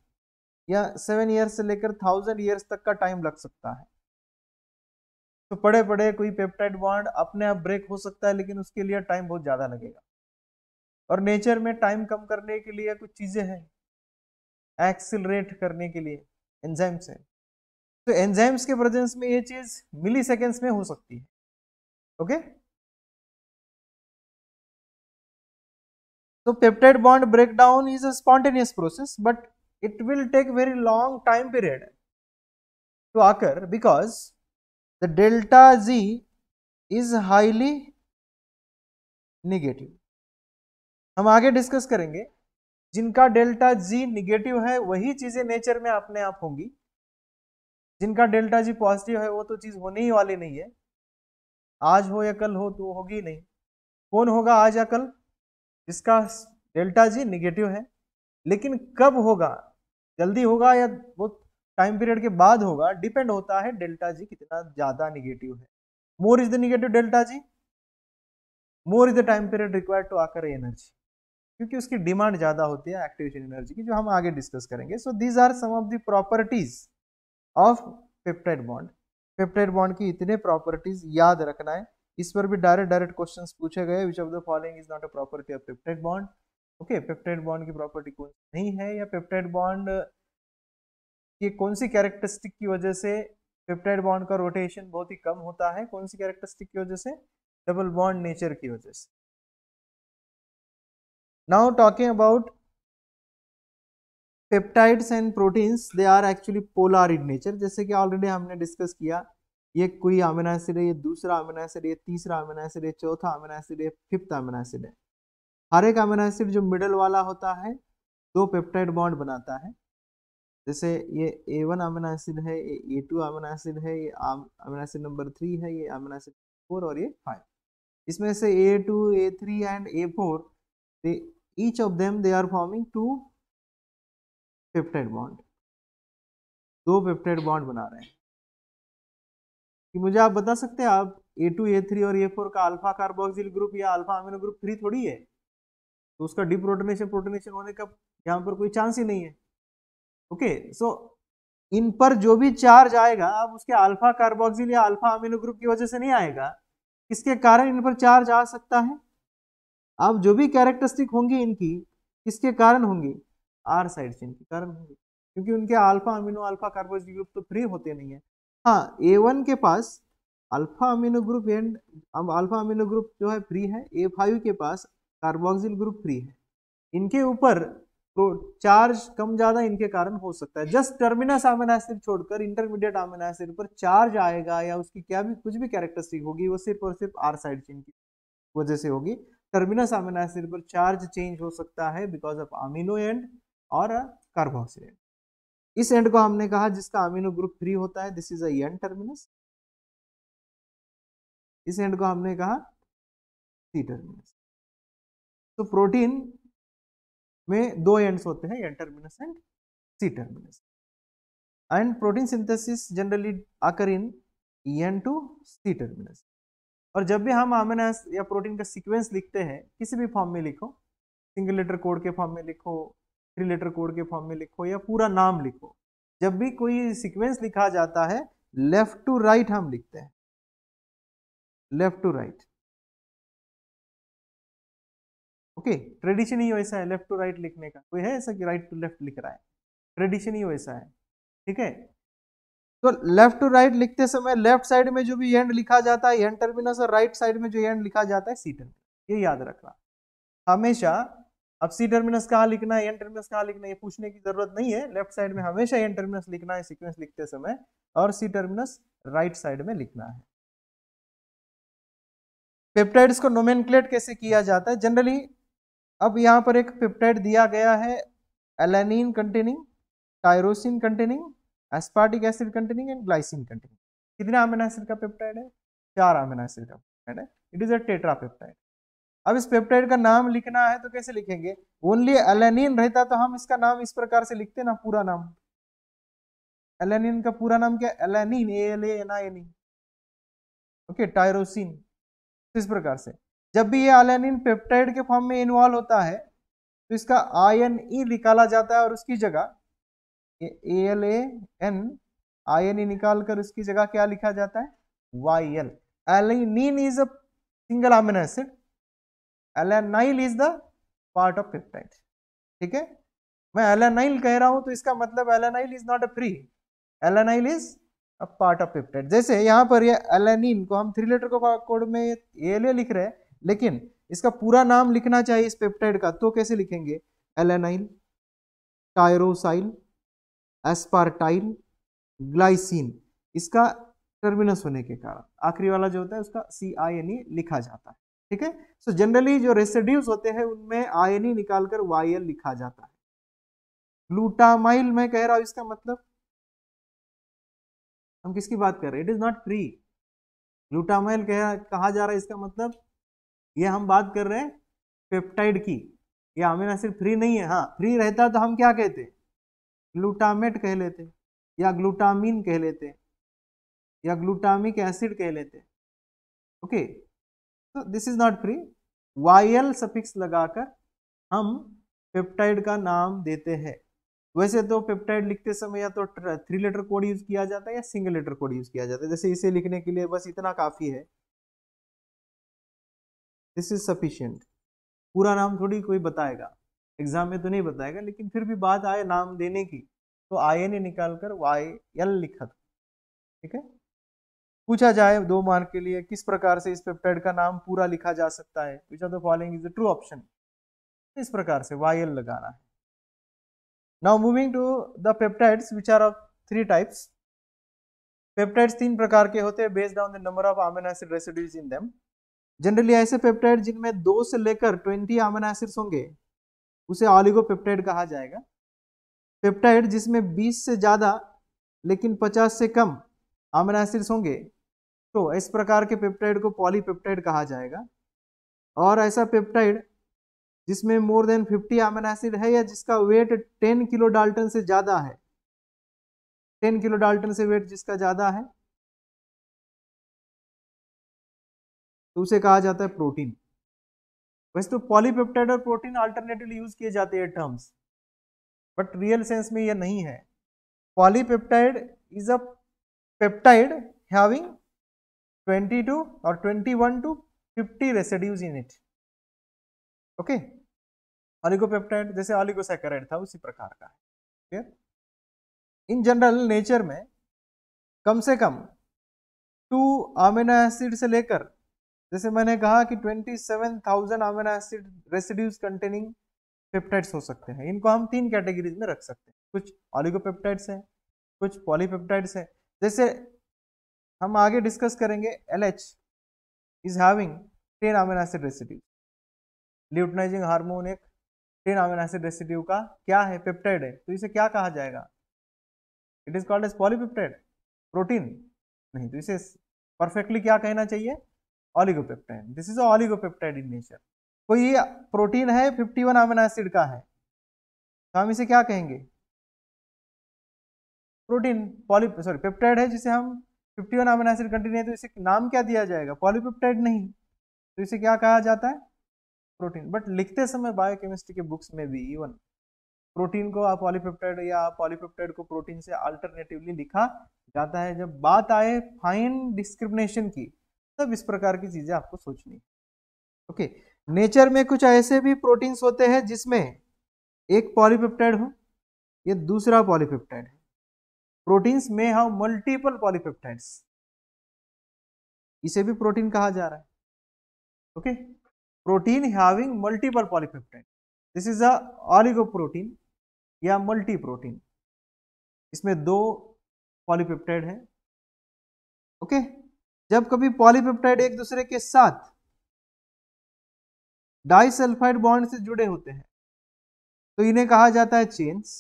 या सेवन ईयर्स से लेकर थाउजेंड ईयर्स तक का टाइम लग सकता है तो पड़े पड़े कोई पेप्टाइड बॉन्ड अपने आप ब्रेक हो सकता है लेकिन उसके लिए टाइम बहुत ज़्यादा लगेगा और नेचर में टाइम कम करने के लिए कुछ चीज़ें हैं एक्सिलरेट करने के लिए एंजाइम्स हैं तो एंजाइम्स के प्रेजेंस में ये चीज़ मिली सेकेंड्स में हो सकती है okay So peptide bond breakdown is a spontaneous process but it will take very long time period to occur because the delta Z is highly negative. हम आगे डिस्कस करेंगे जिनका डेल्टा जी निगेटिव है वही चीज़ें नेचर में अपने आप होंगी जिनका डेल्टा जी पॉजिटिव है वो तो चीज़ होने ही वाली नहीं है आज हो या कल हो तो होगी नहीं कौन होगा आज या कल जिसका डेल्टा जी निगेटिव है लेकिन कब होगा जल्दी होगा या वो टाइम पीरियड के बाद होगा डिपेंड होता है डेल्टा जी कितना ज़्यादा निगेटिव है more is the negative delta G more is the time period required to occur energy क्योंकि उसकी डिमांड ज़्यादा होती है एक्टिवेशन एनर्जी की जो हम आगे डिस्कस करेंगे so these are some of the properties of peptide bond peptide bond की इतने प्रॉपर्टीज याद रखना है इस पर भी डायरेक्ट डायरेक्ट क्वेश्चन पूछे गए which of the following is not a property of peptide bond okay peptide bond की प्रॉपर्टी कौन सी नहीं है या पेप्टाइड बॉन्ड ये कौन सी कैरेक्टरिस्टिक की वजह से पेप्टाइड बॉन्ड का रोटेशन बहुत ही कम होता है कौन सी कैरेक्टरिस्टिक की वजह से डबल बॉन्ड नेचर की वजह से now talking about peptides and proteins they are actually polar in nature जैसे कि ऑलरेडी हमने डिस्कस किया ये कोई अमीनो एसिड है ये दूसरा अमीनो एसिड है तीसरा अमीनो एसिड है चौथा अमीनो एसिड है फिफ्थ अमीनो एसिड है हर एक अमीनो एसिड जो मिडल वाला होता है दो पेप्टाइड बॉन्ड बनाता है जैसे ये ए वन अमीनो एसिड है ये ए टू अमीनो एसिड है ये अमीनो एसिड नंबर थ्री है ये अमीनो एसिड फोर और ये फाइव इसमें से A two A three and A four they each of them they are forming two peptide bond दो पेप्टाइड बॉन्ड बना रहे हैं कि मुझे आप बता सकते हैं आप ए टू ए थ्री और ए फोर का अल्फा कार्बोक्सिल ग्रुप या अल्फा अमीनो ग्रुप थ्री थोड़ी है तो उसका डिप्रोटोनेशन प्रोटोनेशन होने का यहाँ पर कोई चांस ही नहीं है ओके सो इन पर जो भी चार्ज आएगा अब उसके अल्फा कार्बोक्सिल या अल्फा अमीनो ग्रुप की वजह से नहीं आएगा किसके कारण इन पर चार्ज आ सकता है अब जो भी कैरेक्टरिस्टिक होंगी इनकी किसके कारण होंगी आर साइड चेन के कारण होंगे क्योंकि उनके alpha amino alpha carboxyl group तो फ्री होते नहीं है हाँ ए वन के पास alpha amino group and alpha amino group जो है फ्री है ए फाइव के पास कार्बोक्सिल ग्रुप फ्री है इनके ऊपर चार्ज कम ज़्यादा इनके कारण हो सकता है जस्ट टर्मिनस अमीनो एसिड छोड़कर इंटरमीडिएट अमीनो एसिड पर चार्ज आएगा या उसकी क्या भी कुछ भी कैरेक्टरिस्टिक होगी वो सिर्फ और सिर्फ आर साइड चेन की वजह से होगी टर्मिनस अमीनो एसिड पर चार्ज चेंज हो सकता है बिकॉज ऑफ अमीनो एंड और कार्बोक्सिल एंड इस एंड को हमने कहा जिसका अमीनो ग्रुप फ्री होता है दिस इज अन टर्मिनस इस एंड को हमने कहा सी टर्मिनस तो प्रोटीन में दो एंड्स होते हैं N terminus end C terminus end protein synthesis generally occur in N to C terminus और जब भी हम अमीनास या प्रोटीन का सीक्वेंस लिखते हैं किसी भी फॉर्म में लिखो सिंगल लेटर कोड के फॉर्म में लिखो थ्री लेटर कोड के फॉर्म में लिखो या पूरा नाम लिखो जब भी कोई सीक्वेंस लिखा जाता है लेफ्ट टू राइट हम लिखते हैं left to right okay tradition ही वैसा है लेफ्ट टू राइट लिखने का कोई है ऐसा कि राइट टू लेफ्ट लिख रहा है ट्रेडिशन ही वैसा है ठीक है तो लेफ्ट टू राइट लिखते समय लेफ्ट साइड में जो भी एंड लिखा जाता है एंड टर्मिनस और राइट साइड में जो एंड लिखा जाता है सी टर्मिनस ये याद रखना हमेशा अब सी टर्मिनस कहाँ लिखना है एन टर्मिनस कहाँ लिखना है ये पूछने की जरूरत नहीं है लेफ्ट साइड में हमेशा एन टर्मिनस लिखना है सीक्वेंस लिखते समय और सी टर्मिनस राइट साइड में लिखना है पेप्टाइड्स को नोमेनक्लेट कैसे किया जाता है जनरली अब यहाँ पर एक पेप्टाइड दिया गया है alanine containing tyrosine containing aspartic acid containing and glycine containing कितने अमीनो एसिड का पेप्टाइड है चार अमीनो एसिड का पेप्टाइड है it is a tetra peptide अब इस पेप्टाइड का नाम लिखना है तो कैसे लिखेंगे ओनली एलेनिन रहता तो हम इसका नाम इस प्रकार से लिखते ना पूरा नाम एलेनिन का पूरा नाम क्या alanine A L N I N okay tyrosine इस प्रकार से जब भी ये एलेनिन पेप्टाइड के फॉर्म में इन्वॉल्व होता है तो इसका आई एन ई निकाला जाता है और उसकी जगह A L A N I N E e निकाल कर उसकी जगह क्या लिखा जाता है Y L alanine is a single amino acid alanyl is the part of peptide ठीक है मैं एलेनाइल कह रहा हूं तो इसका मतलब alanyl is not a free alanyl is a part of peptide जैसे यहाँ पर ये एलेनिन को हम थ्री लेटर को कोड में एल लिख रहे हैं लेकिन इसका पूरा नाम लिखना चाहिए इस पेप्टाइड का तो कैसे लिखेंगे एलेनाइल टायरोसाइल एस्पार्टाइल ग्लाइसिन इसका टर्मिनस होने के कारण आखिरी वाला जो होता है उसका सी आई एन ई लिखा जाता है ठीक है सो जनरली जो रेसिड्यूज होते हैं उनमें आयनी निकालकर वायल लिखा जाता है ग्लूटामाइल मैं कह रहा हूं इसका मतलब हम किसकी बात कर रहे हैं it is not free glutamyl कहा जा रहा है इसका मतलब ये हम बात कर रहे हैं पेप्टाइड की यह अमीनो एसिड फ्री नहीं है हाँ फ्री रहता तो हम क्या कहते ग्लूटामेट कह लेते या ग्लूटामिन कह लेते या ग्लूटामिक एसिड कह लेते ओके तो this is not free L suffix लगाकर हम पेप्टाइड का नाम देते हैं वैसे तो पेप्टाइड लिखते समय या तो थ्री लेटर कोड यूज किया जाता है या सिंगल लेटर कोड यूज किया जाता है जैसे इसे लिखने के लिए बस इतना काफी है दिस इज सफिशियंट पूरा नाम थोड़ी कोई बताएगा एग्जाम में तो नहीं बताएगा लेकिन फिर भी बात आए नाम देने की तो आई एन ए निकाल कर वाई एल लिखा था ठीक है पूछा जाए दो मार्क के लिए किस प्रकार से इस पेप्टाइड का नाम पूरा लिखा जा सकता है which are the following is the true option इस प्रकार से वायल लगाना है now moving to the peptides which are of three types peptides तीन प्रकार के होते हैं based on the number of amino acid residues in them generally ऐसे पेप्टाइड जिनमें दो से लेकर ट्वेंटी अमीनो एसिड्स होंगे उसे ऑलिगो पेप्टाइड कहा जाएगा पेप्टाइड जिसमें बीस से ज़्यादा लेकिन पचास से कम अमीनो एसिड्स होंगे तो इस प्रकार के पेप्टाइड को पॉलीपेप्टाइड कहा जाएगा और ऐसा पेप्टाइड जिसमें मोर देन 50 अमीनो एसिड है या जिसका वेट 10 किलो डाल्टन से ज़्यादा है 10 किलो डाल्टन से वेट जिसका ज़्यादा है तो उसे कहा जाता है प्रोटीन वैसे तो पॉलीपेप्टाइड और प्रोटीन अल्टरनेटिवली यूज किए जाते हैं टर्म्स बट रियल सेंस में यह नहीं है polypeptide is a peptide having 22 or 21 to 50 residues in it okay oligopeptide जैसे ऑलिगोसैकेराइड था उसी प्रकार का है क्लियर इन जनरल नेचर में कम से कम टू अमीनो एसिड से लेकर जैसे मैंने कहा कि 27,000 amino acid residues containing peptides हो सकते हैं इनको हम तीन कैटेगरीज में रख सकते हैं कुछ ऑलिगोपेप्टाइड्स हैं कुछ पॉलीपेप्टाइड्स हैं जैसे हम आगे डिस्कस करेंगे L H is having ten amino acid residue luteinizing hormone एक टेन अमीनो एसिड रेसिड्यू का क्या है पेप्टाइड है तो इसे क्या कहा जाएगा it is called as polypeptide protein नहीं तो इसे परफेक्टली क्या कहना चाहिए oligopeptide this is oligopeptide in nature तो ये प्रोटीन है 51 वन अमीनो एसिड का है तो हम इसे क्या कहेंगे प्रोटीन पॉली सॉरी पेप्टाइड है जिसे हम fifty one amino acid contain है तो इसे नाम क्या दिया जाएगा पॉलीपेप्टाइड नहीं तो इसे क्या कहा जाता है प्रोटीन बट लिखते समय बायोकेमिस्ट्री के बुक्स में भी इवन प्रोटीन को आप पॉलीपेप्टाइड या पॉलीपेप्टाइड को प्रोटीन से अल्टरनेटिवली लिखा जाता है जब बात आए फाइन डिस्क्रिमिनेशन की तब इस प्रकार की चीजें आपको सोचनी ओके नेचर में कुछ ऐसे भी प्रोटीन्स होते हैं जिसमें एक पॉलीपेप्टाइड हो या दूसरा पॉलीपेप्टाइड प्रोटीन्स में हैव मल्टीपल पॉलीपेप्टाइड्स इसे भी प्रोटीन कहा जा रहा है okay protein having multiple polypeptide this is a protein या मल्टी प्रोटीन इसमें दो पॉलीपेप्टाइड है ओके जब कभी पॉलीपेप्टाइड एक दूसरे के साथ डाइसल्फाइड बॉन्ड से जुड़े होते हैं तो इन्हें कहा जाता है चेन्स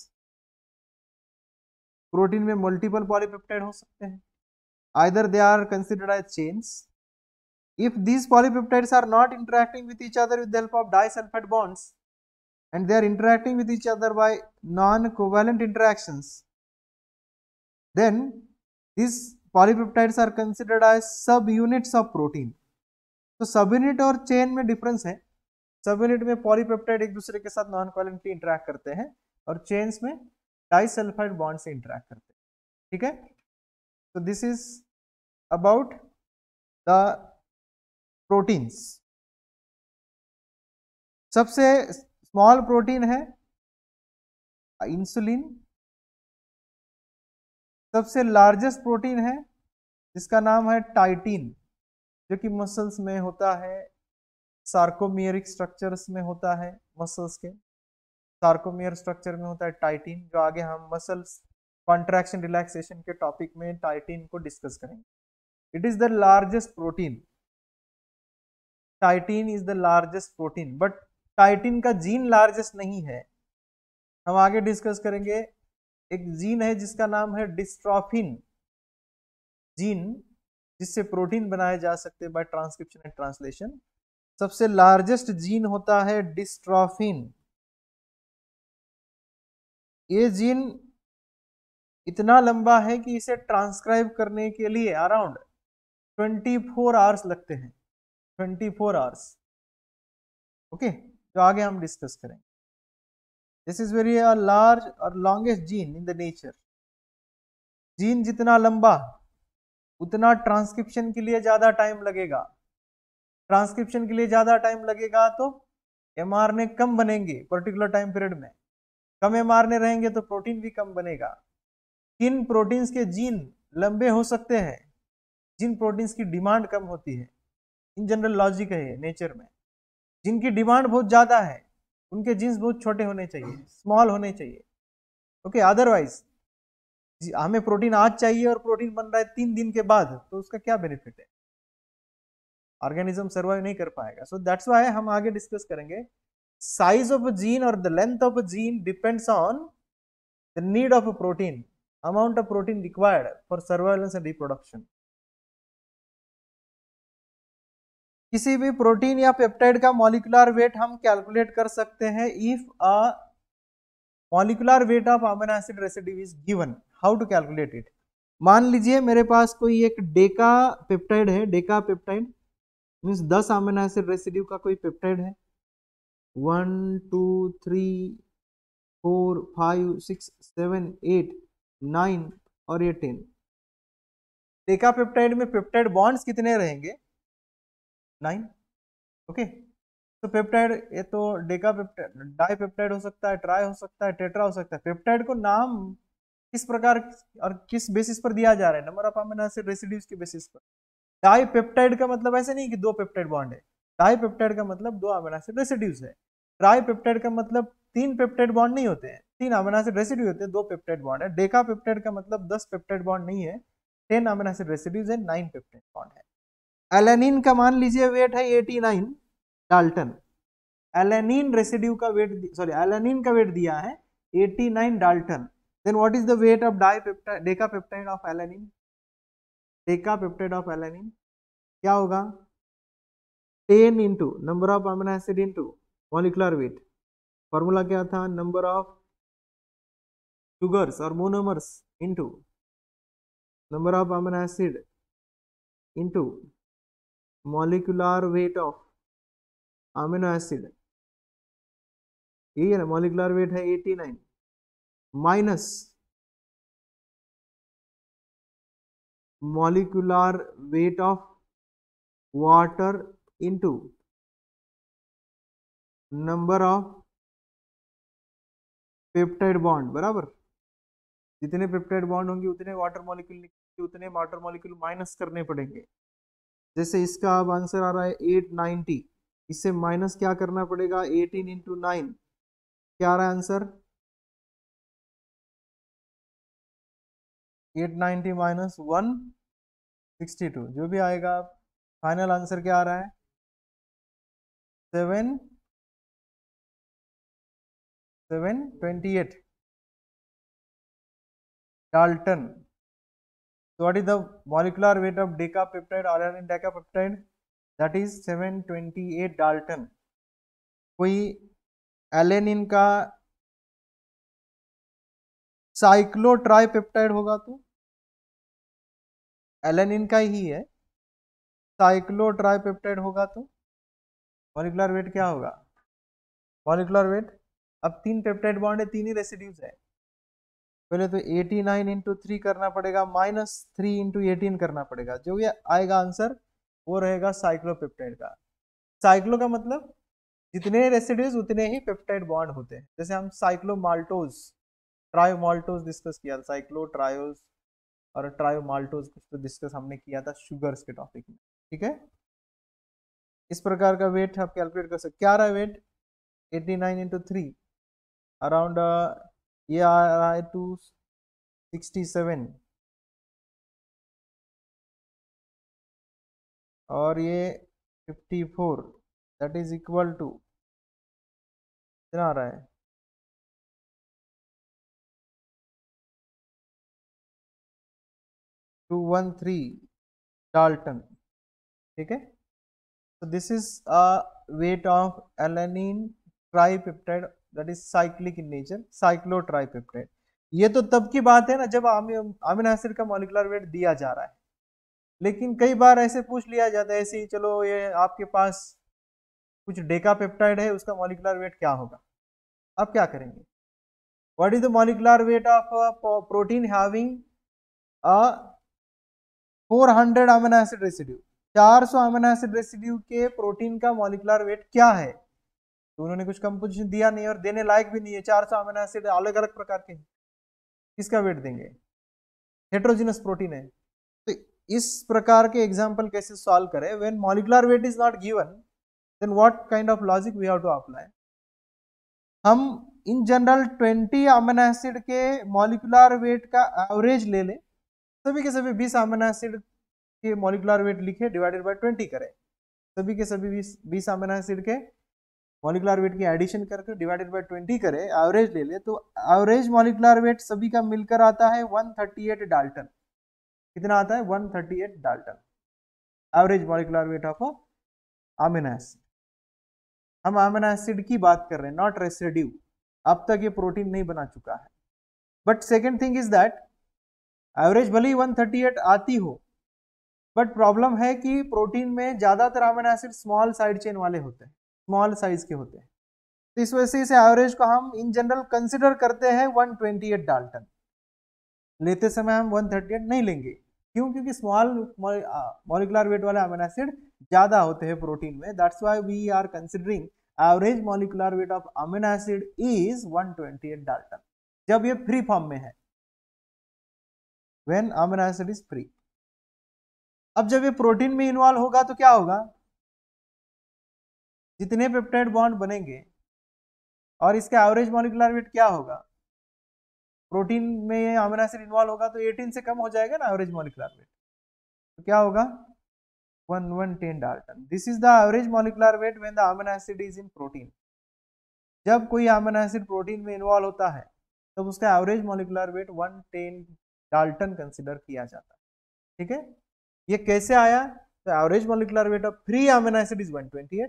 प्रोटीन में मल्टीपल पॉलीपेप्टाइड हो सकते हैं either they are considered as chains if these polypeptides are not interacting with each other with the help of disulphate bonds and they are interacting with each other by non covalent interaction then this polypeptides are considered as sub units of protein तो सब यूनिट और चेन में डिफरेंस है सब यूनिट में पॉलीपेप्टाइड एक दूसरे के साथ नॉन कोवेलेंटली इंटरेक्ट करते हैं और चेन्स में डाइसल्फाइड बॉन्ड से इंटरेक्ट करते हैं ठीक है तो this is about the proteins सबसे स्मॉल प्रोटीन है इंसुलिन सबसे लार्जेस्ट प्रोटीन है जिसका नाम है टाइटिन जो कि मसल्स में होता है सार्कोमियरिक स्ट्रक्चर्स में होता है मसल्स के सार्कोमियर स्ट्रक्चर में होता है टाइटिन जो आगे हम मसल्स कॉन्ट्रैक्शन रिलैक्सेशन के टॉपिक में टाइटिन को डिस्कस करेंगे it is the largest protein titin is the largest protein but titin का जीन लार्जेस्ट नहीं है हम आगे डिस्कस करेंगे एक जीन है जिसका नाम है डिस्ट्रॉफिन जीन जिससे प्रोटीन बनाए जा सकते हैं बाय ट्रांसक्रिप्शन एंड ट्रांसलेशन सबसे लार्जेस्ट जीन होता है डिस्ट्रॉफिन ये जीन इतना लंबा है कि इसे ट्रांसक्राइब करने के लिए अराउंड 24 फोर आवर्स लगते हैं 24 फोर आवर्स ओके जो आगे हम डिस्कस करेंगे this is very a large और longest gene in the nature gene जितना लंबा उतना ट्रांसक्रिप्शन के लिए ज़्यादा टाइम लगेगा ट्रांसक्रिप्शन के लिए ज़्यादा टाइम लगेगा तो एम कम बनेंगे पर्टिकुलर टाइम पीरियड में कम एम रहेंगे तो प्रोटीन भी कम बनेगा किन प्रोटीन्स के जीन लंबे हो सकते हैं जिन प्रोटीन्स की डिमांड कम होती है इन जनरल लॉजिक है नेचर में जिनकी डिमांड बहुत ज़्यादा है उनके जीन्स बहुत छोटे होने चाहिए स्मॉल होने चाहिए ओके अदरवाइज हमें प्रोटीन आज चाहिए और प्रोटीन बन रहा है तीन दिन के बाद तो उसका क्या बेनिफिट है ऑर्गेनिज्म सर्वाइव नहीं कर पाएगा सो दैट्स वाई हम आगे डिस्कस करेंगे size of a gene or the length of a gene depends on the need of a protein, amount of protein required for surveillance and reproduction. किसी भी प्रोटीन या पेप्टाइड का मॉलिकुलर वेट हम कैलकुलेट कर सकते हैं if a molecular weight of amino acid residue is given how to calculate it मान लीजिए मेरे पास कोई एक डेका पेप्टाइड है डेका पेप्टाइड मीन्स दस अमीनो एसिड रेसिड्यू का कोई पेप्टाइड है one two three four five six seven eight nine और ये टेन टेका पेप्टाइड में पेप्टाइड बॉन्ड्स कितने रहेंगे नाइन ओके तो पेप्टाइड ये तो डेका पेप्टाइड डाई पेप्टाइड हो सकता है ट्राई हो सकता है टेट्रा हो सकता है पेप्टाइड को नाम किस प्रकार और किस बेसिस पर दिया जा रहा है number of amino acid residues के बेसिस पर डाई पेप्टाइड का मतलब ऐसे नहीं कि दो पेप्टाइड बॉन्ड है ट्राईपेप्टाइड का मतलब दो अमीनो एसिड रेसिड्यूज है ट्राईपेप्टाइड का मतलब तीन पेप्टाइड बॉन्ड नहीं होते हैं तीन अमीनो एसिड रेसिड्यू होते हैं दो पेप्टाइड बॉन्ड है डेका पेप्टाइड का मतलब दस पेप्टाइड बॉन्ड नहीं है टेन अमीनो एसिड रेसिड्यूज है नाइन पेप्टाइड बॉन्ड है एलेनिन का मान लीजिए वेट है eighty nine dalton alanine residue का वेट सॉरी एलेनिन का वेट दिया है eighty nine dalton then what is the weight of dipeptide deca peptide of alanine deca peptide of alanine क्या होगा ten into number of amino acid into molecular weight formula क्या था नंबर ऑफ शुगर्स और monomers into number of amino acid into molecular weight of amino acid यही है ना मॉलिकुलर वेट है eighty nine minus molecular weight of water into number of peptide bond बराबर जितने पेप्टाइड बॉन्ड होंगे उतने वाटर मॉलिक्यूल निकलेंगे उतने वाटर मॉलिक्यूल माइनस करने पड़ेंगे जैसे इसका अब आंसर आ रहा है एट नाइन्टी इससे माइनस क्या करना पड़ेगा एटीन इंटू नाइन क्या आ रहा है answer eight ninety minus one sixty two जो भी आएगा फाइनल आंसर क्या आ रहा है seven seven twenty eight Dalton. So what is the molecular weight of decapeptide RNA decapeptide? That is 728 Dalton. कोई एलेनिन का साइक्लोट्राइपेप्टाइड होगा तो एलेनिन का ही है साइक्लोट्राइपेप्टाइड होगा तो मॉलिकुलर वेट क्या होगा मॉलिकुलर वेट अब तीन पेप्टाइड बॉन्ड है तीन ही रेसिड्यूज है पहले तो 89 नाइन इंटू थ्री करना पड़ेगा माइनस थ्री इंटू एटीन करना पड़ेगा जो ये आएगा आंसर वो रहेगा साइक्लोपेप्टाइड का साइक्लो का मतलब जितने रेसिड्यूज उतने ही पेप्टाइड बॉन्ड होते हैं जैसे हम साइक्लोमाल्टोज ट्रायोमाल्टोज डिस्कस किया था साइक्लो ट्रायोज और ट्रायोमाल्टोज कुछ तो डिस्कस हमने किया था शुगर्स के टॉपिक में ठीक है इस प्रकार का वेट आप कैलकुलेट कर सकते क्या रहा है weight 89 nine into three around ये आ रहा है टू सिक्सटी सेवन और ये fifty four that is equal to कितना आ रहा है टू वन थ्री डाल्टन ठीक है So this is a weight of alanine tripeptide that is cyclic in nature cyclotripeptide. ये तो तब की बात है ना जब आमिन एसिड का मॉलिकुलर वेट दिया जा रहा है लेकिन कई बार ऐसे पूछ लिया जाता है ऐसे ही चलो ये आपके पास कुछ डेका पेप्टाइड है उसका मॉलिकुलर वेट क्या होगा अब क्या करेंगे what is the molecular weight of protein having a 400 amino acid residue चार सौ अमीनो एसिड रेसिड्यू के प्रोटीन का मॉलिकुलर वेट क्या है तो उन्होंने कुछ कंपोजिशन दिया नहीं और देने लायक भी नहीं है चार सौ अमीनो एसिड अलग अलग प्रकार के किसका वेट देंगे हेट्रोजिनस प्रोटीन है तो इस प्रकार के एग्जाम्पल कैसे सॉल्व करें when molecular weight is not given then what kind of logic we have to apply हम इन जनरल 20 अमीनो एसिड के मॉलिकुलर वेट का एवरेज ले लें सभी के सभी 20 अमीनो एसिड के मॉलिकुलर वेट लिखे डिवाइडेड बाय ट्वेंटी करें सभी के सभी बीस बीस अमीनो एसिड के मॉलिकुलर वेट की एडिशन करके डिवाइडेड बाय ट्वेंटी करें एवरेज ले ले तो एवरेज मॉलिकुलर वेट सभी का मिलकर आता है वन थर्टी एट डाल्टन कितना आता है one thirty eight dalton average molecular weight of amino acid हम अमीनो एसिड की बात कर रहे हैं नॉट रेसिड्यू अब तक ये प्रोटीन नहीं बना चुका है but second thing is that average भले ही 138 आती हो बट प्रॉब्लम है कि प्रोटीन में ज़्यादातर amino acid small side chain वाले होते हैं स्मॉल साइज के होते हैं तो इस वजह से इसे एवरेज को हम इन जनरल कंसिडर करते हैं 128 डाल्टन लेते समय हम 138 नहीं लेंगे क्यों क्योंकि स्मॉल मॉलिकुलर वेट वाले अमीनो एसिड ज़्यादा होते हैं प्रोटीन में that's why we are considering average molecular weight of amino acid is 128 dalton जब ये फ्री फॉर्म में है when amino acid is free अब जब ये प्रोटीन में इन्वॉल्व होगा तो क्या होगा जितने पेप्टाइड बॉन्ड बनेंगे और इसका एवरेज मॉलिकुलर वेट क्या होगा प्रोटीन में अमीनो एसिड इन्वॉल्व होगा तो 18 से कम हो जाएगा ना एवरेज मॉलिकुलर वेट तो क्या होगा 1110 dalton this is the average molecular weight when the amino acid is in protein जब कोई अमीनो एसिड प्रोटीन में इन्वॉल्व होता है तब तो उसका average molecular weight 110 dalton consider किया जाता है ठीक है ये कैसे आया तो average molecular weight of free amino acid is 128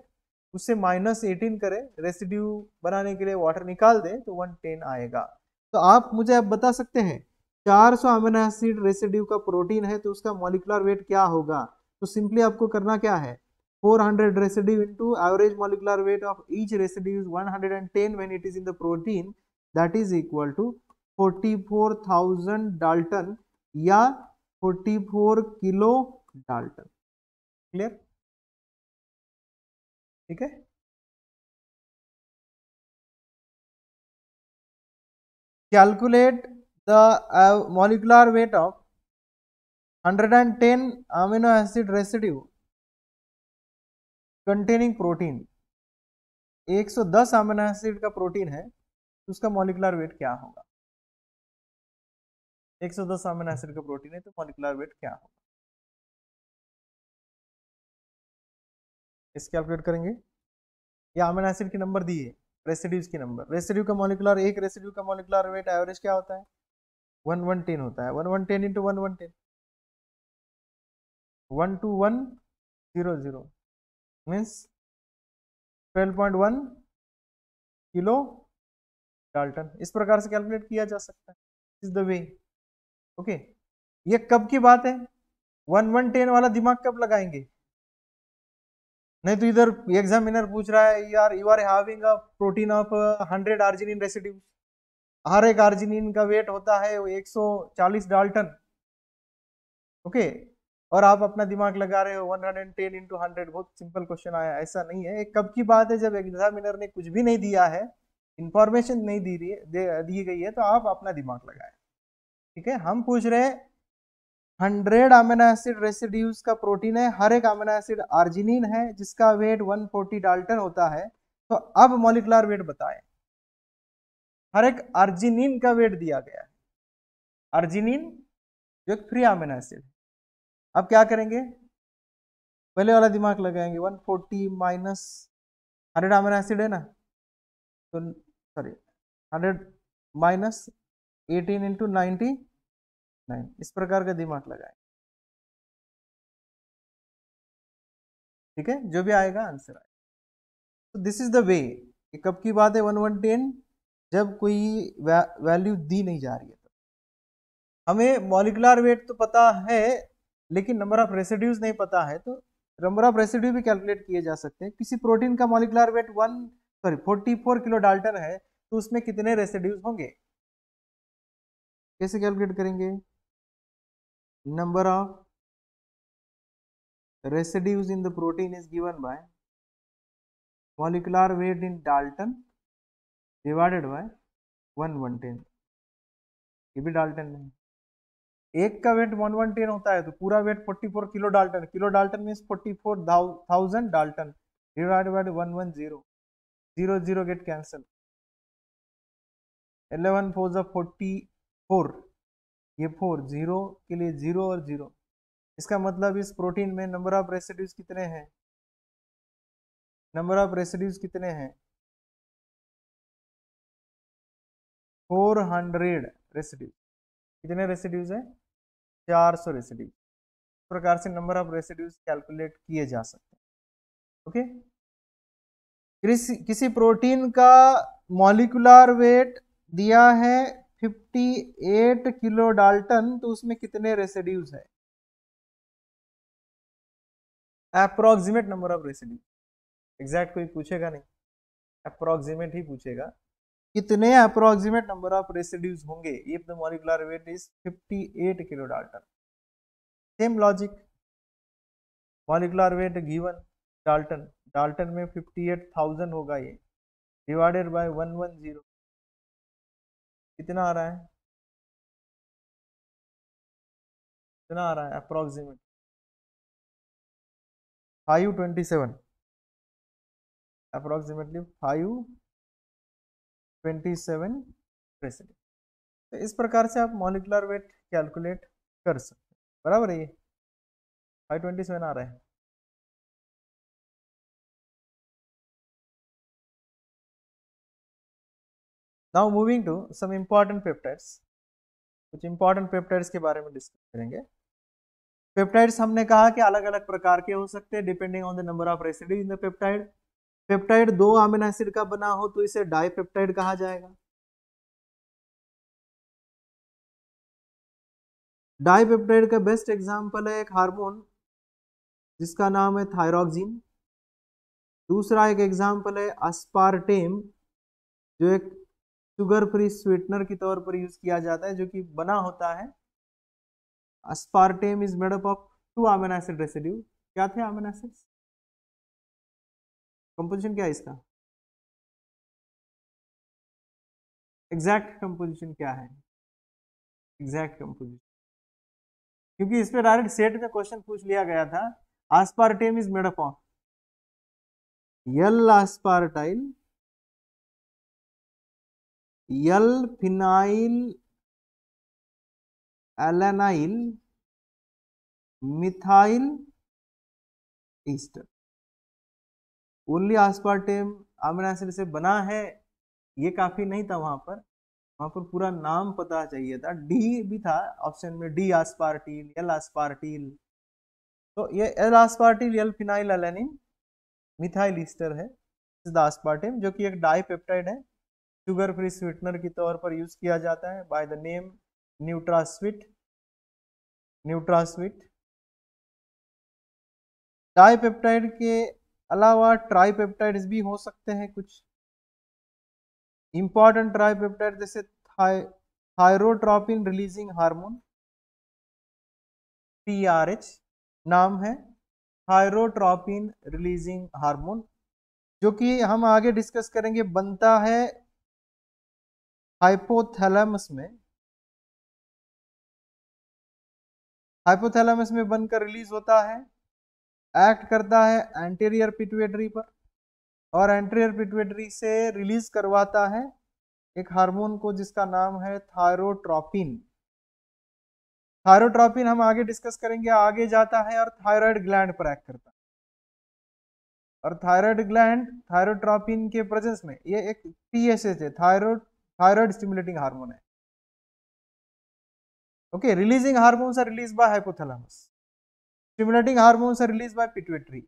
उससे माइनस 18 करें रेसिड्यू बनाने के लिए वाटर निकाल दें तो 110 आएगा तो आप मुझे आप बता सकते हैं 400 सौ अमीनो एसिड रेसिड्यू का प्रोटीन है तो उसका मोलिकुलर वेट क्या होगा तो सिंपली आपको करना क्या है 400 hundred residue into average molecular weight of each residue is one when it is in the protein that is equal to forty dalton या फोर किलो डाल्टन क्लियर ठीक है calculate the molecular weight of 110 amino acid residue containing protein 110 amino acid का प्रोटीन है उसका मॉलिकुलर वेट क्या होगा एक सौ दस अमीनो एसिड का प्रोटीन है तो मॉलिकुलर वेट क्या होगा इस कैलकुलेट करेंगे ये अमीनो एसिड के नंबर दिए रेसिड्यूज के नंबर रेसिड्यू का मॉलिकुलर एक रेसिड्यू का मॉलिकुलर वेट एवरेज क्या होता है वन वन टेन होता है one one ten into one one ten one two one zero zero means twelve point one kilo dalton इस प्रकार से कैलकुलेट किया जा सकता है इज द वे ओके ये कब की बात है वन वन टेन वाला दिमाग कब लगाएंगे नहीं तो इधर एग्जामिनर पूछ रहा है यार you are having a protein of hundred arginine residue हर एक आर्जिनिन का वेट होता है 140 डाल्टन ओके और आप अपना दिमाग लगा रहे हो 110 हंड्रेड टेन इंटू हंड्रेड बहुत सिंपल क्वेश्चन आया ऐसा नहीं है कब की बात है जब एग्जामिनर ने कुछ भी नहीं दिया है इंफॉर्मेशन नहीं दी रही है दी गई है तो आप अपना दिमाग लगाए ठीक है हम पूछ रहे हंड्रेड अमीनो एसिड रेसिड्यूज का प्रोटीन है हर एक अमीनो एसिड आर्जिनिन है जिसका वेट 140 डाल्टन होता है तो अब मोलिकुलर वेट बताएं हर एक आर्जिनिन का वेट दिया गया है आर्जिनिन जो फ्री अमीनो एसिड अब क्या करेंगे पहले वाला दिमाग लगाएंगे 140 forty minus hundred amino acid है ना तो sorry hundred minus eighteen into ninety nine इस प्रकार का दिमाग लगाए ठीक है जो भी आएगा आंसर आएगा तो दिस इज द वे कब की बात है वन वन टेन जब कोई वैल्यू दी नहीं जा रही है तो हमें मॉलिकुलर वेट तो पता है लेकिन नंबर ऑफ रेसिड्यूज नहीं पता है तो नंबर ऑफ रेसिड्यू भी कैलकुलेट किए जा सकते हैं किसी प्रोटीन का molecular weight one sorry forty four kilo dalton है तो उसमें कितने रेसिड्यूज होंगे कैसे कैलकुलेट करेंगे number of residues in the protein is given by molecular weight in dalton divided by one one ten ये भी डाल्टन है एक का वेट वन वन टेन होता है तो पूरा weight forty four kilo dalton kilo dalton means forty four thousand dalton divide by one one zero zero zero get cancel eleven fours of forty four ये फोर जीरो के लिए जीरो और जीरो इसका मतलब इस प्रोटीन में नंबर ऑफ रेसिड्यूज कितने हैं नंबर ऑफ रेसिड्यूज कितने हैं फोर हंड्रेड रेसिड्यूज कितने रेसिड्यूज है चार सौ रेसिड्यूज इस प्रकार से नंबर ऑफ रेसिड्यूज कैलकुलेट किए जा सकते हैं ओके किसी किसी प्रोटीन का मॉलिकुलर वेट दिया है 58 किलो डाल्टन तो उसमें कितने रेसिड्यूज है approximate number of residue exact कोई पूछेगा नहीं अप्रोक्सीमेट ही पूछेगा कितने अप्रोक्सीमेट नंबर ऑफ रेसिड्यूज होंगे if the molecular weight is 58 kilo dalton same logic molecular weight given dalton dalton में 58,000 होगा ये डिवाइडेड बाय 110 कितना आ रहा है कितना आ रहा है approximate five twenty seven approximately five twenty seven president तो इस प्रकार से आप मॉलिकुलर वेट कैलकुलेट कर सकते हैं बराबर है ये फाइव ट्वेंटी सेवन आ रहा है now moving to some important peptides कुछ इम्पॉर्टेंट पेप्टाइड्स के बारे में डिस्कस करेंगे पेप्टाइड्स हमने कहा कि अलग अलग प्रकार के हो सकते हैं depending on the number of acid in the peptide peptide दो अमीनो एसिड का बना हो तो इसे डाईपेप्टाइड कहा जाएगा डाईपेप्टाइड का बेस्ट एग्जाम्पल है एक हार्मोन जिसका नाम है थायरोक्सिन दूसरा एक एग्जाम्पल है अस्पार्टेम जो एक शुगर फ्री स्वीटनर के तौर पर यूज किया जाता है जो कि बना होता है aspartame is made up of two amino acid residue क्या थे आमिन एसिड्स कंपोजिशन क्या है इसका एग्जैक्ट कंपोजिशन क्या है एग्जैक्ट कंपोजिशन क्योंकि इस पर डायरेक्ट सेट में क्वेश्चन पूछ लिया गया था aspartame is made up of L aspartyl L phenyl alanyl methyl ester only aspartame amino acid से बना है ये काफ़ी नहीं था वहां पर वहां पर पूरा नाम पता चाहिए था डी भी था ऑप्शन में डी आस्पार्टिल एल आस्पार्टिल तो ये L aspartyl L phenyl alanine methyl ester है द जो कि एक डाई पेप्टाइड है शुगर फ्री स्वीटनर के तौर पर यूज़ किया जाता है by the name NutraSweet NutraSweet dipeptide के अलावा ट्राईपेप्टाइड्स भी हो सकते हैं कुछ इंपॉर्टेंट ट्राईपेप्टाइड जैसे थायरोट्रॉपिन रिलीजिंग हार्मोन एच नाम है थायरोट्रॉपिन रिलीजिंग हार्मोन जो कि हम आगे डिस्कस करेंगे बनता है हाइपोथैलेमस में हाइपोथैलेमस में बनकर रिलीज होता है एक्ट करता है एंटीरियर पिट्यूटरी पर और एंटीरियर पिट्यूटरी से रिलीज करवाता है एक हार्मोन को जिसका नाम है थायरोट्रोपिन थायरोट्रोपिन हम आगे डिस्कस करेंगे आगे जाता है और थायराइड ग्लैंड पर एक्ट करता है और थायराइड ग्लैंड थायरोट्रोपिन के प्रेजेंस में ये एक टीएसएच है थायरोड थायराइड स्टिमुलेटिंग हार्मोन है okay releasing hormones are release by hypothalamus stimulating hormones are release by pituitary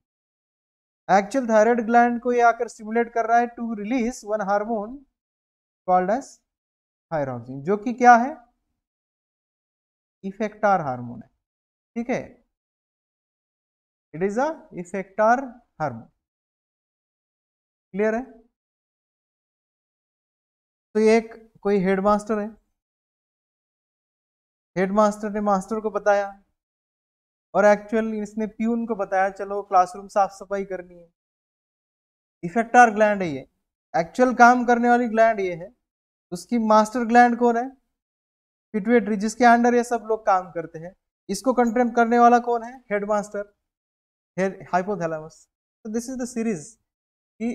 actual thyroid gland को ये आकर स्टिमुलेट कर रहा है to release one hormone called as thyroxine जो कि क्या है इफेक्टर हार्मोन है ठीक है it is a effector hormone clear है तो ये एक कोई हेडमास्टर है हेडमास्टर ने मास्टर को बताया और एक्चुअल इसने प्यून को बताया चलो क्लासरूम साफ सफाई करनी है इफेक्टार ग्लैंड है ये एक्चुअल काम करने वाली ग्लैंड ये है उसकी मास्टर ग्लैंड कौन है पिटवेट्री जिसके अंडर ये सब लोग काम करते हैं इसको कंट्रोल करने वाला कौन है हेडमास्टर हाइपोथैलेमस तो दिस इज द सीरीज कि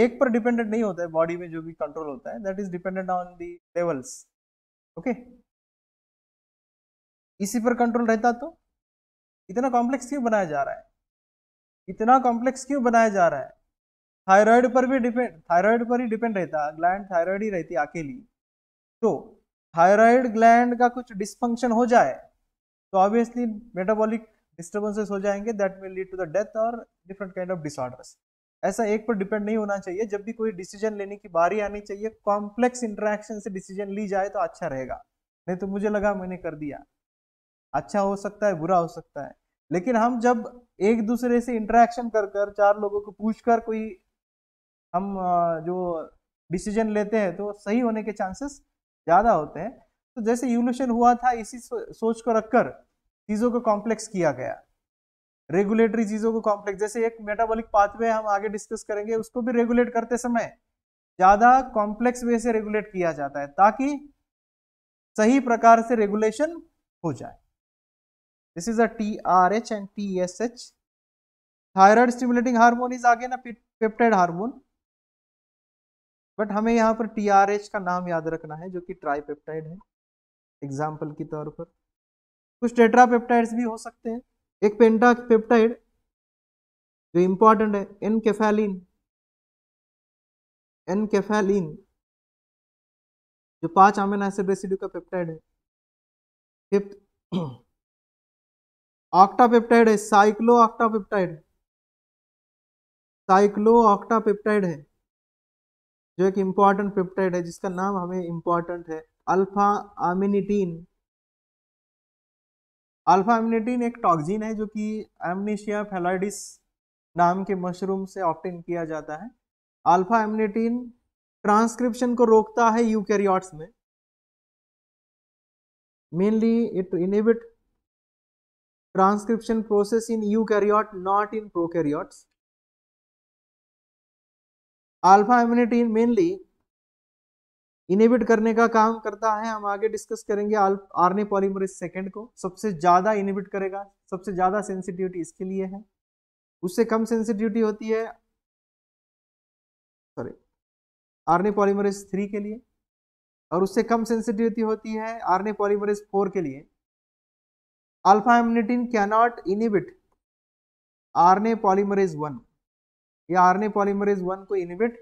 एक पर डिपेंडेंट नहीं होता है बॉडी में जो भी कंट्रोल होता है that is dependent on the levels okay इसी पर कंट्रोल रहता तो इतना कॉम्प्लेक्स क्यों बनाया जा रहा है इतना कॉम्प्लेक्स क्यों बनाया जा रहा है थायराइड पर भी डिपेंड थायराइड पर ही डिपेंड रहता ग्लैंड थायराइड ही रहती अकेली तो थायराइड ग्लैंड का कुछ डिस्फंक्शन हो जाए तो ऑब्वियसली मेटाबॉलिक डिस्टर्बेंसेस हो जाएंगे that will lead to the death और डिफरेंट काइंड ऑफ डिसऑर्डर्स ऐसा एक पर डिपेंड नहीं होना चाहिए जब भी कोई डिसीजन लेने की बारी आनी चाहिए कॉम्प्लेक्स इंटरेक्शन से डिसीजन ली जाए तो अच्छा रहेगा नहीं तो मुझे लगा मैंने कर दिया अच्छा हो सकता है बुरा हो सकता है लेकिन हम जब एक दूसरे से इंटरेक्शन कर कर चार लोगों को पूछ कर कोई हम जो डिसीजन लेते हैं तो सही होने के चांसेस ज़्यादा होते हैं तो जैसे यूल्यूशन हुआ था इसी सोच को रखकर चीज़ों को कॉम्प्लेक्स किया गया रेगुलेटरी चीज़ों को कॉम्प्लेक्स जैसे एक मेटाबॉलिक पाथवे हम आगे डिस्कस करेंगे उसको भी रेगुलेट करते समय ज़्यादा कॉम्प्लेक्स वे से रेगुलेट किया जाता है ताकि सही प्रकार से रेगुलेशन हो जाए this is a T R H and T S H thyroid stimulating hormone is आगे ना पेप्टाइड हार्मोन बट हमें यहाँ पर टी आर एच का नाम याद रखना है जो कि ट्राईपेप्टाइड है एग्जाम्पल के तौर पर कुछ टेट्रापेप्टाइड्स भी हो सकते हैं एक पेंटा पेप्टाइड जो इंपॉर्टेंट है एन केफेलिन एन केफेलिन जो पांच अमीनो एसिड रेसिड्यू का पेप्टाइड है फिफ्थ ऑक्टापेप्टाइड है साइक्लो ऑक्टापेप्टाइड साइक्लो ऑक्टापेप्टाइड है जो एक इंपॉर्टेंट पेप्टाइड है जिसका नाम हमें इंपॉर्टेंट है अल्फा आमिनिटीन अल्फा एमिनेटिन एक टॉक्सिन है जो कि एमनीशिया फेलाइडिस नाम के मशरूम से ऑप्टेन किया जाता है अल्फा एमिनेटिन ट्रांसक्रिप्शन को रोकता है यूकैरियोट्स में mainly it inhibit transcription process in eukaryote not in prokaryotes alpha amanitin mainly inhibit करने का काम करता है हम आगे डिस्कस करेंगे आरने पॉलीमरेज सेकेंड को सबसे ज़्यादा इनहिबिट करेगा सबसे ज़्यादा सेंसिटिविटी इसके लिए है उससे कम सेंसिटिविटी होती है सॉरी आरने पॉलीमरेज थ्री के लिए और उससे कम सेंसिटिविटी होती है आरने पॉलीमरेज फोर के लिए alpha amanitin cannot inhibit RNA polymerase one या आरने पॉलीमरेज वन को इनिबिट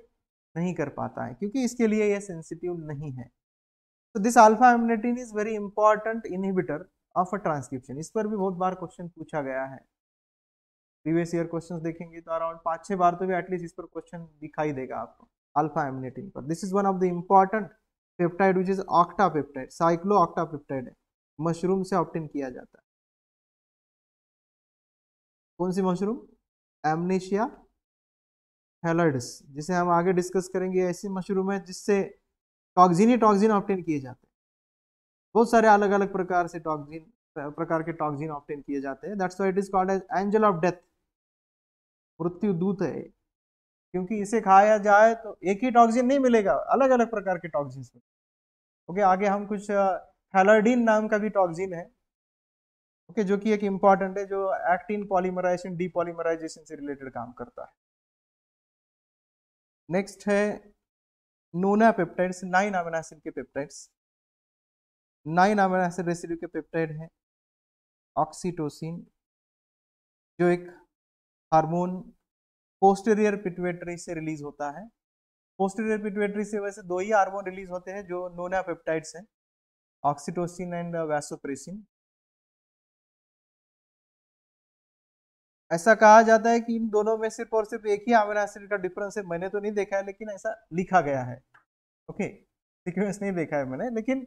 नहीं कर पाता है क्योंकि इसके लिए यह सेंसिटिव नहीं है तो this alpha amanitin is very important inhibitor of a transcription इस पर भी बहुत बार क्वेश्चन पूछा गया है प्रीवियस ईयर क्वेश्चन देखेंगे तो अराउंड पाँच छः बार तो भी एटलीस्ट इस पर क्वेश्चन दिखाई देगा आपको अल्फा एमिनेटिन पर this is one of the important peptide which is octapeptide cyclo octapeptide है मशरूम से ऑप्टेन किया जाता है कौन सी मशरूम एमनेशिया हेलॉइड्स जिसे हम आगे डिस्कस करेंगे ऐसी मशरूम है जिससे टॉक्सिन ही टॉक्सिन ऑप्टेन किए जाते हैं बहुत सारे अलग अलग प्रकार से टॉक्सिन प्रकार के टॉक्सिन ऑप्टेन किए जाते हैं that's why it is called as angel of death मृत्यु दूत है क्योंकि इसे खाया जाए तो एक ही टॉक्सिन नहीं मिलेगा अलग अलग प्रकार के टॉक्सिन ओके आगे हम कुछ हेलाडीन नाम का भी टॉक्सिन है ओके जो कि एक इम्पॉर्टेंट है जो एक्टिन पॉलीमराइजेशन पॉलीमराइजेशन से रिलेटेड काम करता है नेक्स्ट है nonapeptides nine amino acid के peptides nine amino acid residue के पेप्टाइड हैं ऑक्सीटोसिन जो एक हार्मोन पोस्टेरियर पिट्यूटरी से रिलीज होता है पोस्टेरियर पिट्यूटरी से वैसे दो ही हार्मोन रिलीज होते हैं जो नोना पेप्टाइड्स हैं ऑक्सीटोसिन एंड वैसोप्रेसिन ऐसा कहा जाता है कि इन दोनों में सिर्फ और सिर्फ एक ही अमीनो एसिड का डिफरेंस है मैंने तो नहीं देखा है लेकिन ऐसा लिखा गया है ओके सिक्वेंस नहीं देखा है मैंने लेकिन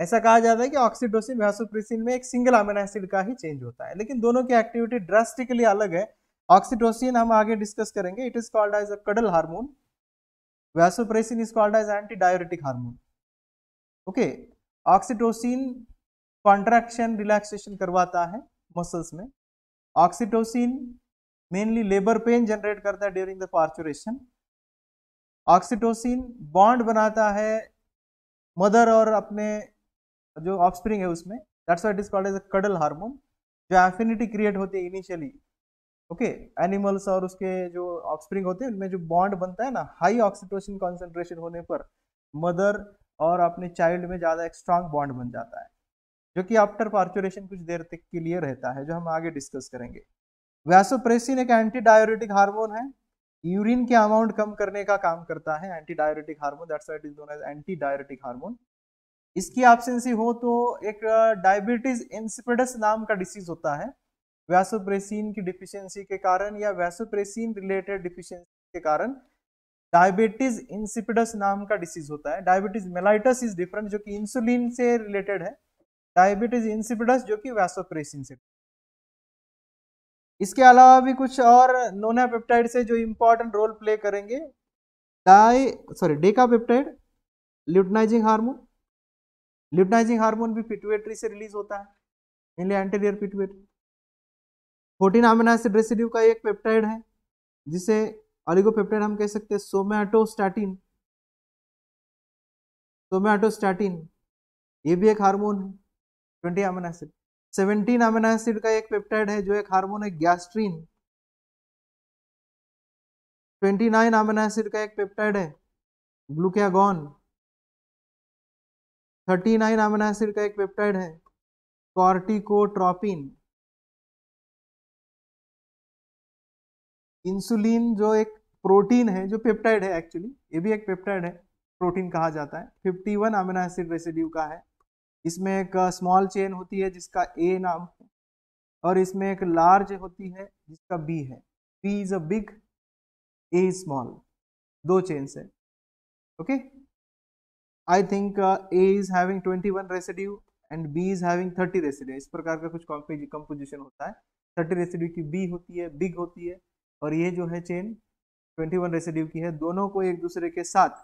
ऐसा कहा जाता है कि ऑक्सीडोसिन वैसोप्रेसिन में एक सिंगल अमीनो एसिड का ही चेंज होता है लेकिन दोनों की एक्टिविटी ड्रास्टिकली अलग है ऑक्सीडोसिन हम आगे डिस्कस करेंगे it is called as a cuddle hormone vasopressin is called as anti diuretic hormone okay oxytocin contraction relaxation करवाता है मसल्स में oxytocin mainly labour pain generate करता है during the parturition oxytocin bond बनाता है मदर और अपने जो ऑफस्प्रिंग है उसमें that's it is called as a cuddle hormone जो एफिनिटी क्रिएट होती है इनिशियली ओके एनिमल्स और उसके जो ऑफस्प्रिंग होते हैं उनमें जो बॉन्ड बनता है ना हाई ऑक्सीटोसिन कॉन्सेंट्रेशन होने पर मदर और अपने चाइल्ड में ज़्यादा एक स्ट्रांग बॉन्ड बन जाता है जो कि आफ्टर पार्चुरेशन कुछ देर तक के लिए रहता है जो हम आगे डिस्कस करेंगे वैसोप्रेसिन एक एंटी डायोरेटिक हार्मोन है यूरिन के अमाउंट कम करने का काम करता है anti diuretic hormone that's it is known as anti diuretic hormone इसकी एब्सेंसी हो तो एक डायबिटीज uh, इंसिपिडस नाम का डिसीज होता है वैसोप्रेसिन की डिफिशियंसी के कारण या वैसोप्रेसिन रिलेटेड डिफिशियंसी के कारण डायबिटीज इंसिपिडस नाम का डिसीज होता है डायबिटीज मेलाइटस इज डिफरेंट जो कि इंसुलिन से रिलेटेड है डायबिटीज इंसिपिडस जो कि वैसोप्रेसिन से इसके अलावा भी कुछ और नोना पेप्टाइड से जो इंपॉर्टेंट रोल प्ले करेंगे di sorry decapeptide luteinizing hormone luteinizing hormone भी पिटुएटरी से रिलीज होता है mainly anterior pituitary fourteen amino acid residue का एक पेप्टाइड है जिसे ऑलिगोपेप्टाइड हम कह सकते हैं सोमेटोस्टैटिन सोमेटोस्टैटिन ये भी एक हार्मोन है twenty amino acid seventeen amino acid का एक पेप्टाइड है जो एक हार्मोन है gastrin twenty nine amino acid का एक पेप्टाइड है glucagon thirty nine amino acid का एक पेप्टाइड है कॉर्टिकोट्रोपिन इंसुलिन जो एक प्रोटीन है जो पेप्टाइड है एक्चुअली ये भी एक पेप्टाइड है प्रोटीन कहा जाता है fifty one amino acid residue का है इसमें एक स्मॉल चेन होती है जिसका ए नाम है और इसमें एक लार्ज होती है जिसका बी है B is a big A is small दो चेन्स है okay I think A is having 21 residue and B is having 30 residue इस प्रकार का कुछ कंपोजिशन होता है 30 रेसिड्यू की बी होती है बिग होती है और ये जो है चेन 21 रेसिड्यू की है दोनों को एक दूसरे के साथ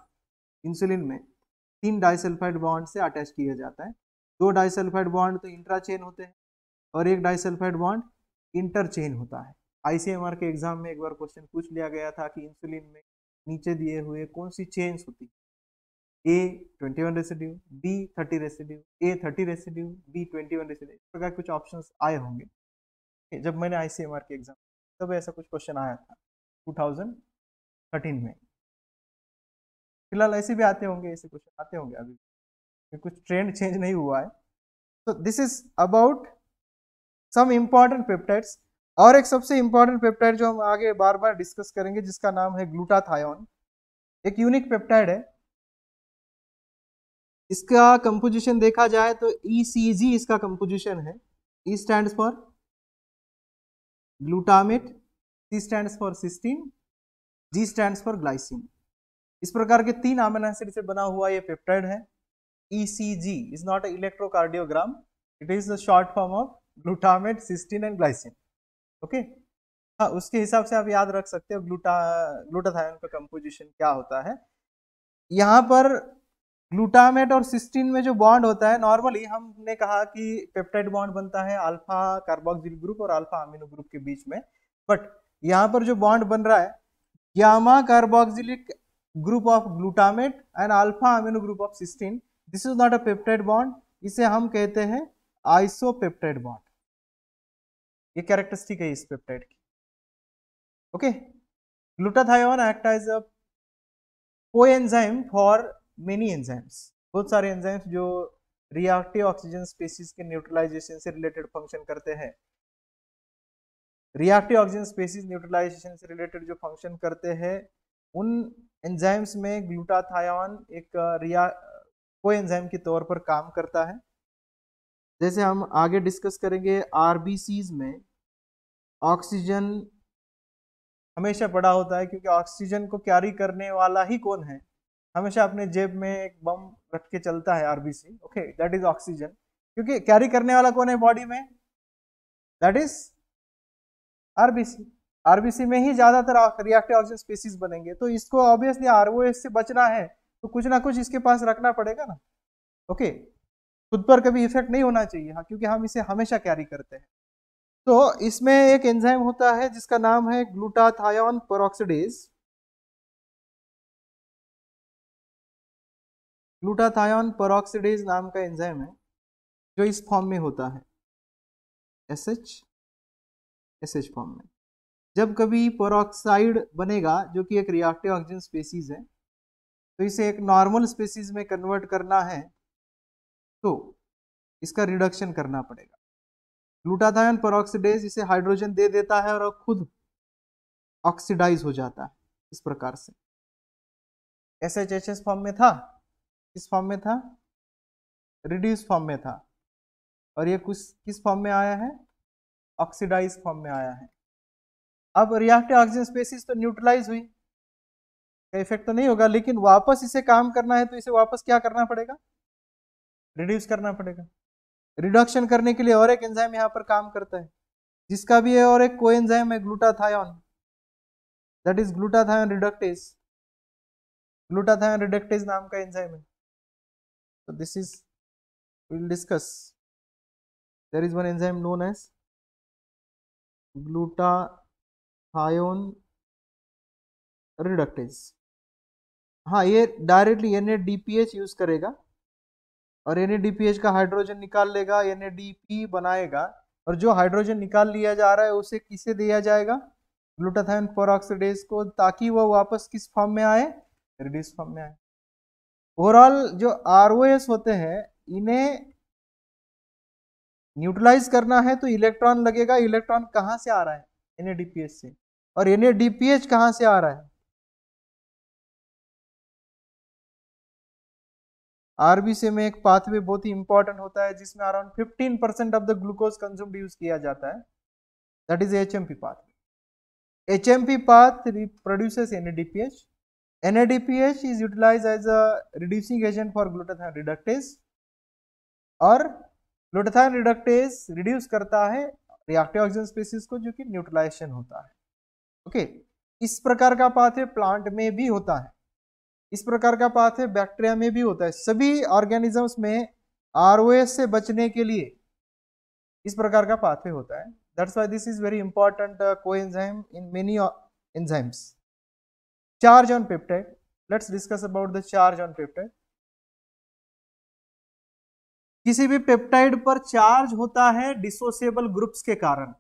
इंसुलिन में तीन डाइसल्फाइड बॉन्ड से अटैच किया जाता है दो डाइसल्फाइड बॉन्ड तो इंट्रा चेन होते हैं और एक डाइसल्फाइड बॉन्ड इंटर चेन होता है आईसीएमआर के एग्जाम में एक बार क्वेश्चन पूछ लिया गया था कि इंसुलिन में नीचे दिए हुए कौन सी चेन्स होती है A twenty one residue B thirty residue A thirty residue B twenty one residue इस प्रकार कुछ ऑप्शन आए होंगे जब मैंने आई के एग्जाम तब ऐसा कुछ क्वेश्चन आया था टू थाउजेंड थर्टीन में फिलहाल ऐसे भी आते होंगे ऐसे क्वेश्चन आते होंगे अभी कुछ ट्रेंड चेंज नहीं हुआ है तो this is about some important peptides और एक सबसे इम्पॉर्टेंट पेप्टाइड जो हम आगे बार बार डिस्कस करेंगे जिसका नाम है ग्लूटाथायोन एक यूनिक पेप्टाइड है इसका कंपोजिशन देखा जाए तो ई e इसका कंपोजिशन है E stand for glutamate C stand for cysteine G stand for glycine इस प्रकार के तीन अमीनो एसिड से बना हुआ ये पेप्टाइड है ECG is not an electrocardiogram. It is the short form of glutamate, cysteine and glycine. Okay. हाँ उसके हिसाब से आप याद रख सकते हो ग्लूटा ग्लूटाथायन का कंपोजिशन क्या होता है यहाँ पर ग्लूटामेट और सिस्टीन में जो बॉन्ड होता है नॉर्मली हमने कहा कि पेप्टाइड बॉन्ड बनता है अल्फा कार्बोक्सिल ग्रुप और अल्फा अमीनो ग्रुप के बीच में बट यहाँ पर जो बॉन्ड बन रहा है gamma carboxylic group of glutamate and alpha amino group of cysteine this is not a peptide bond इसे हम कहते हैं आइसोपेप्टाइड बॉन्ड ये कैरेक्टरिस्टिक है इस पेप्टाइड की okay glutathione act as a coenzyme for many enzymes बहुत सारे एंजाइम्स जो रिएक्टिव ऑक्सीजन स्पेसीज के न्यूट्रलाइजेशन से रिलेटेड फंक्शन करते हैं रिएक्टिव ऑक्सीजन स्पेसीज न्यूट्रलाइजेशन से रिलेटेड जो फंक्शन करते हैं उन एंजाइम्स में ग्लूटाथायोन एक रिया uh, एंजाइम के तौर पर काम करता है जैसे हम आगे डिस्कस करेंगे आर में ऑक्सीजन हमेशा पड़ा होता है क्योंकि ऑक्सीजन को कैरी करने वाला ही कौन है हमेशा अपने जेब में एक बम रख के चलता है RBC okay that is oxygen क्योंकि कैरी करने वाला कौन है बॉडी में दैट इज आरबीसी आरबीसी में ही ज्यादातर रिएक्टिव ऑक्सीजन स्पीसीज बनेंगे तो इसको ऑब्वियसली आरओएस से बचना है तो कुछ ना कुछ इसके पास रखना पड़ेगा ना ओके खुद पर कभी इफेक्ट नहीं होना चाहिए हाँ क्योंकि हम इसे हमेशा कैरी करते हैं तो इसमें एक एंजाइम होता है जिसका नाम है ग्लूटाथायन पेरोक्सीडेज ग्लूटाथायन पेरोक्सीडेज नाम का एंजाइम है जो इस फॉर्म में होता है S H S H form में जब कभी परोक्साइड बनेगा जो कि एक रिएक्टिव ऑक्सीजन स्पेसीज है तो इसे एक नॉर्मल स्पेसीज में कन्वर्ट करना है तो इसका रिडक्शन करना पड़ेगा ग्लूटाथायन परऑक्सीडेज इसे हाइड्रोजन दे देता है और खुद ऑक्सीडाइज हो जाता है इस प्रकार से S H H S form में था किस फॉर्म में था रिड्यूस फॉर्म में था और ये कुछ किस फॉर्म में आया है ऑक्सीडाइज फॉर्म में आया है अब रिएक्टिव ऑक्सीजन स्पेसिस तो न्यूट्रलाइज हुई का इफेक्ट तो नहीं होगा लेकिन वापस इसे काम करना है तो इसे वापस क्या करना पड़ेगा रिड्यूस करना पड़ेगा रिडक्शन करने के लिए और एक एंजाइम यहाँ पर काम करता है जिसका भी है और एक को एंजाइम है glutathione that is glutathione reductase glutathione reductase नाम का एंजाइम है तो this is will discuss there is one enzyme known as glutathione reductase हाँ ये directly N A D P H use करेगा और N A D P H का हाइड्रोजन निकाल लेगा एन ए डी पी बनाएगा और जो हाइड्रोजन निकाल लिया जा रहा है उसे किसे दिया जाएगा ग्लूटाथाइन पोरऑक्सीडेज को ताकि वह वापस किस फॉर्म में आए रिड्यूस फॉर्म में आए ओवरऑल जो आर होते हैं इन्हें न्यूट्रलाइज करना है तो इलेक्ट्रॉन लगेगा इलेक्ट्रॉन कहाँ से आ रहा है एन से और एन ए कहाँ से आ रहा है आरबीसी में एक पाथवे बहुत ही इंपॉर्टेंट होता है जिसमें around fifteen percent of the glucose consumed use किया जाता है that is H M P path H M P path produces N ADPH N ADPH is utilize as a reducing agent for glutathione reductase और ग्लूटाथाइन रिडक्टेज रिड्यूस करता है रिएक्टिव ऑक्सीजन स्पेसिस को जो कि न्यूट्रलाइजेशन होता है ओके okay. इस प्रकार का पाथवे प्लांट में भी होता है इस प्रकार का पाथ है बैक्टीरिया में भी होता है सभी ऑर्गेनिजम्स में आर से बचने के लिए इस प्रकार का पाथवे होता है that's why this is very important coenzyme in many enzymes charge on peptide let's discuss about the charge on peptide किसी भी पेप्टाइड पर चार्ज होता है डिसोसिएबल ग्रुप्स के कारण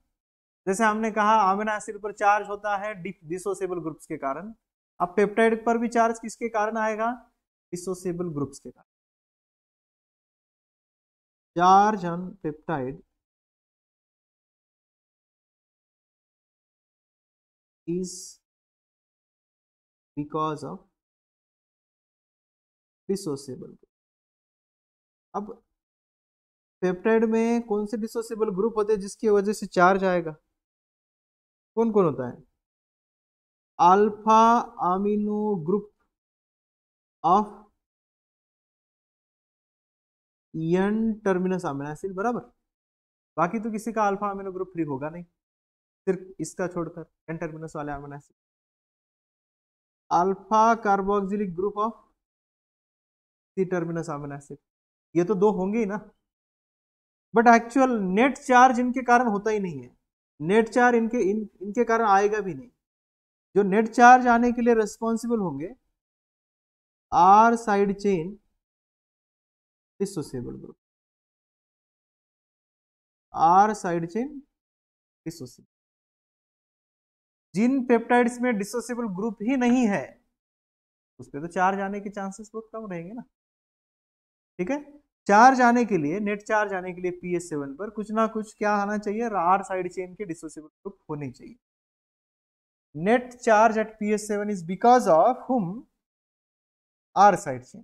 जैसे हमने कहा अमीनो एसिड पर चार्ज होता है डिसोसिएबल ग्रुप्स के कारण अब पेप्टाइड पर भी चार्ज किसके कारण आएगा डिसोसिएबल ग्रुप्स के कारण charge on peptide is because of dissociable group अब पेप्टाइड में कौन से डिसोसिएबल ग्रुप होते हैं जिसकी वजह से चार्ज आएगा कौन कौन होता है alpha amino group of N terminus amino acid बराबर बाकी तो किसी का अल्फा अमीनो ग्रुप फ्री होगा नहीं सिर्फ इसका छोड़कर एन टर्मिनस वाले amino acid alpha carboxylic group of C terminus amino acid ये तो दो होंगे ही ना बट एक्चुअल नेट चार्ज इनके कारण होता ही नहीं है नेट चार्ज इनके इन इनके कारण आएगा भी नहीं जो नेट चार्ज आने के लिए रिस्पॉन्सिबल होंगे R side chain dissociable group R side chain dissociable जिन पेप्टाइड्स में डिसोसिएबल ग्रुप ही नहीं है उस पर तो चार्ज आने के चांसेस बहुत कम रहेंगे ना ठीक है चार्ज आने के लिए नेट चार्ज आने के लिए पी एस सेवन पर कुछ ना कुछ क्या आना चाहिए आर साइड चेन के डिसोसिएबल ग्रुप होने चाहिए net charge at PS7 is because of whom? R side chain.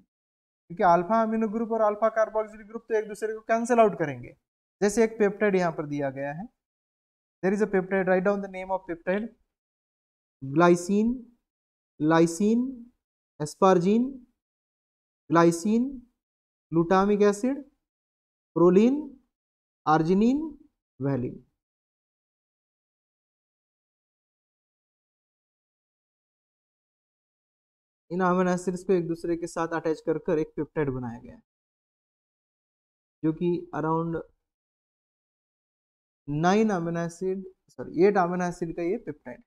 क्योंकि अल्फा अमीनो ग्रुप और अल्फा कार्बोक्सिल ग्रुप तो एक दूसरे को कैंसिल आउट करेंगे जैसे एक पेप्टाइड यहाँ पर दिया गया है there is a peptide write down the name of peptide glycine lysine asparagine glycine glutamic acid proline arginine valine इन अमीनो एसिड्स को एक दूसरे के साथ अटैच कर कर एक पेप्टाइड बनाया गया है जो कि around nine amino acid sorry eight amino acid का ये पेप्टाइड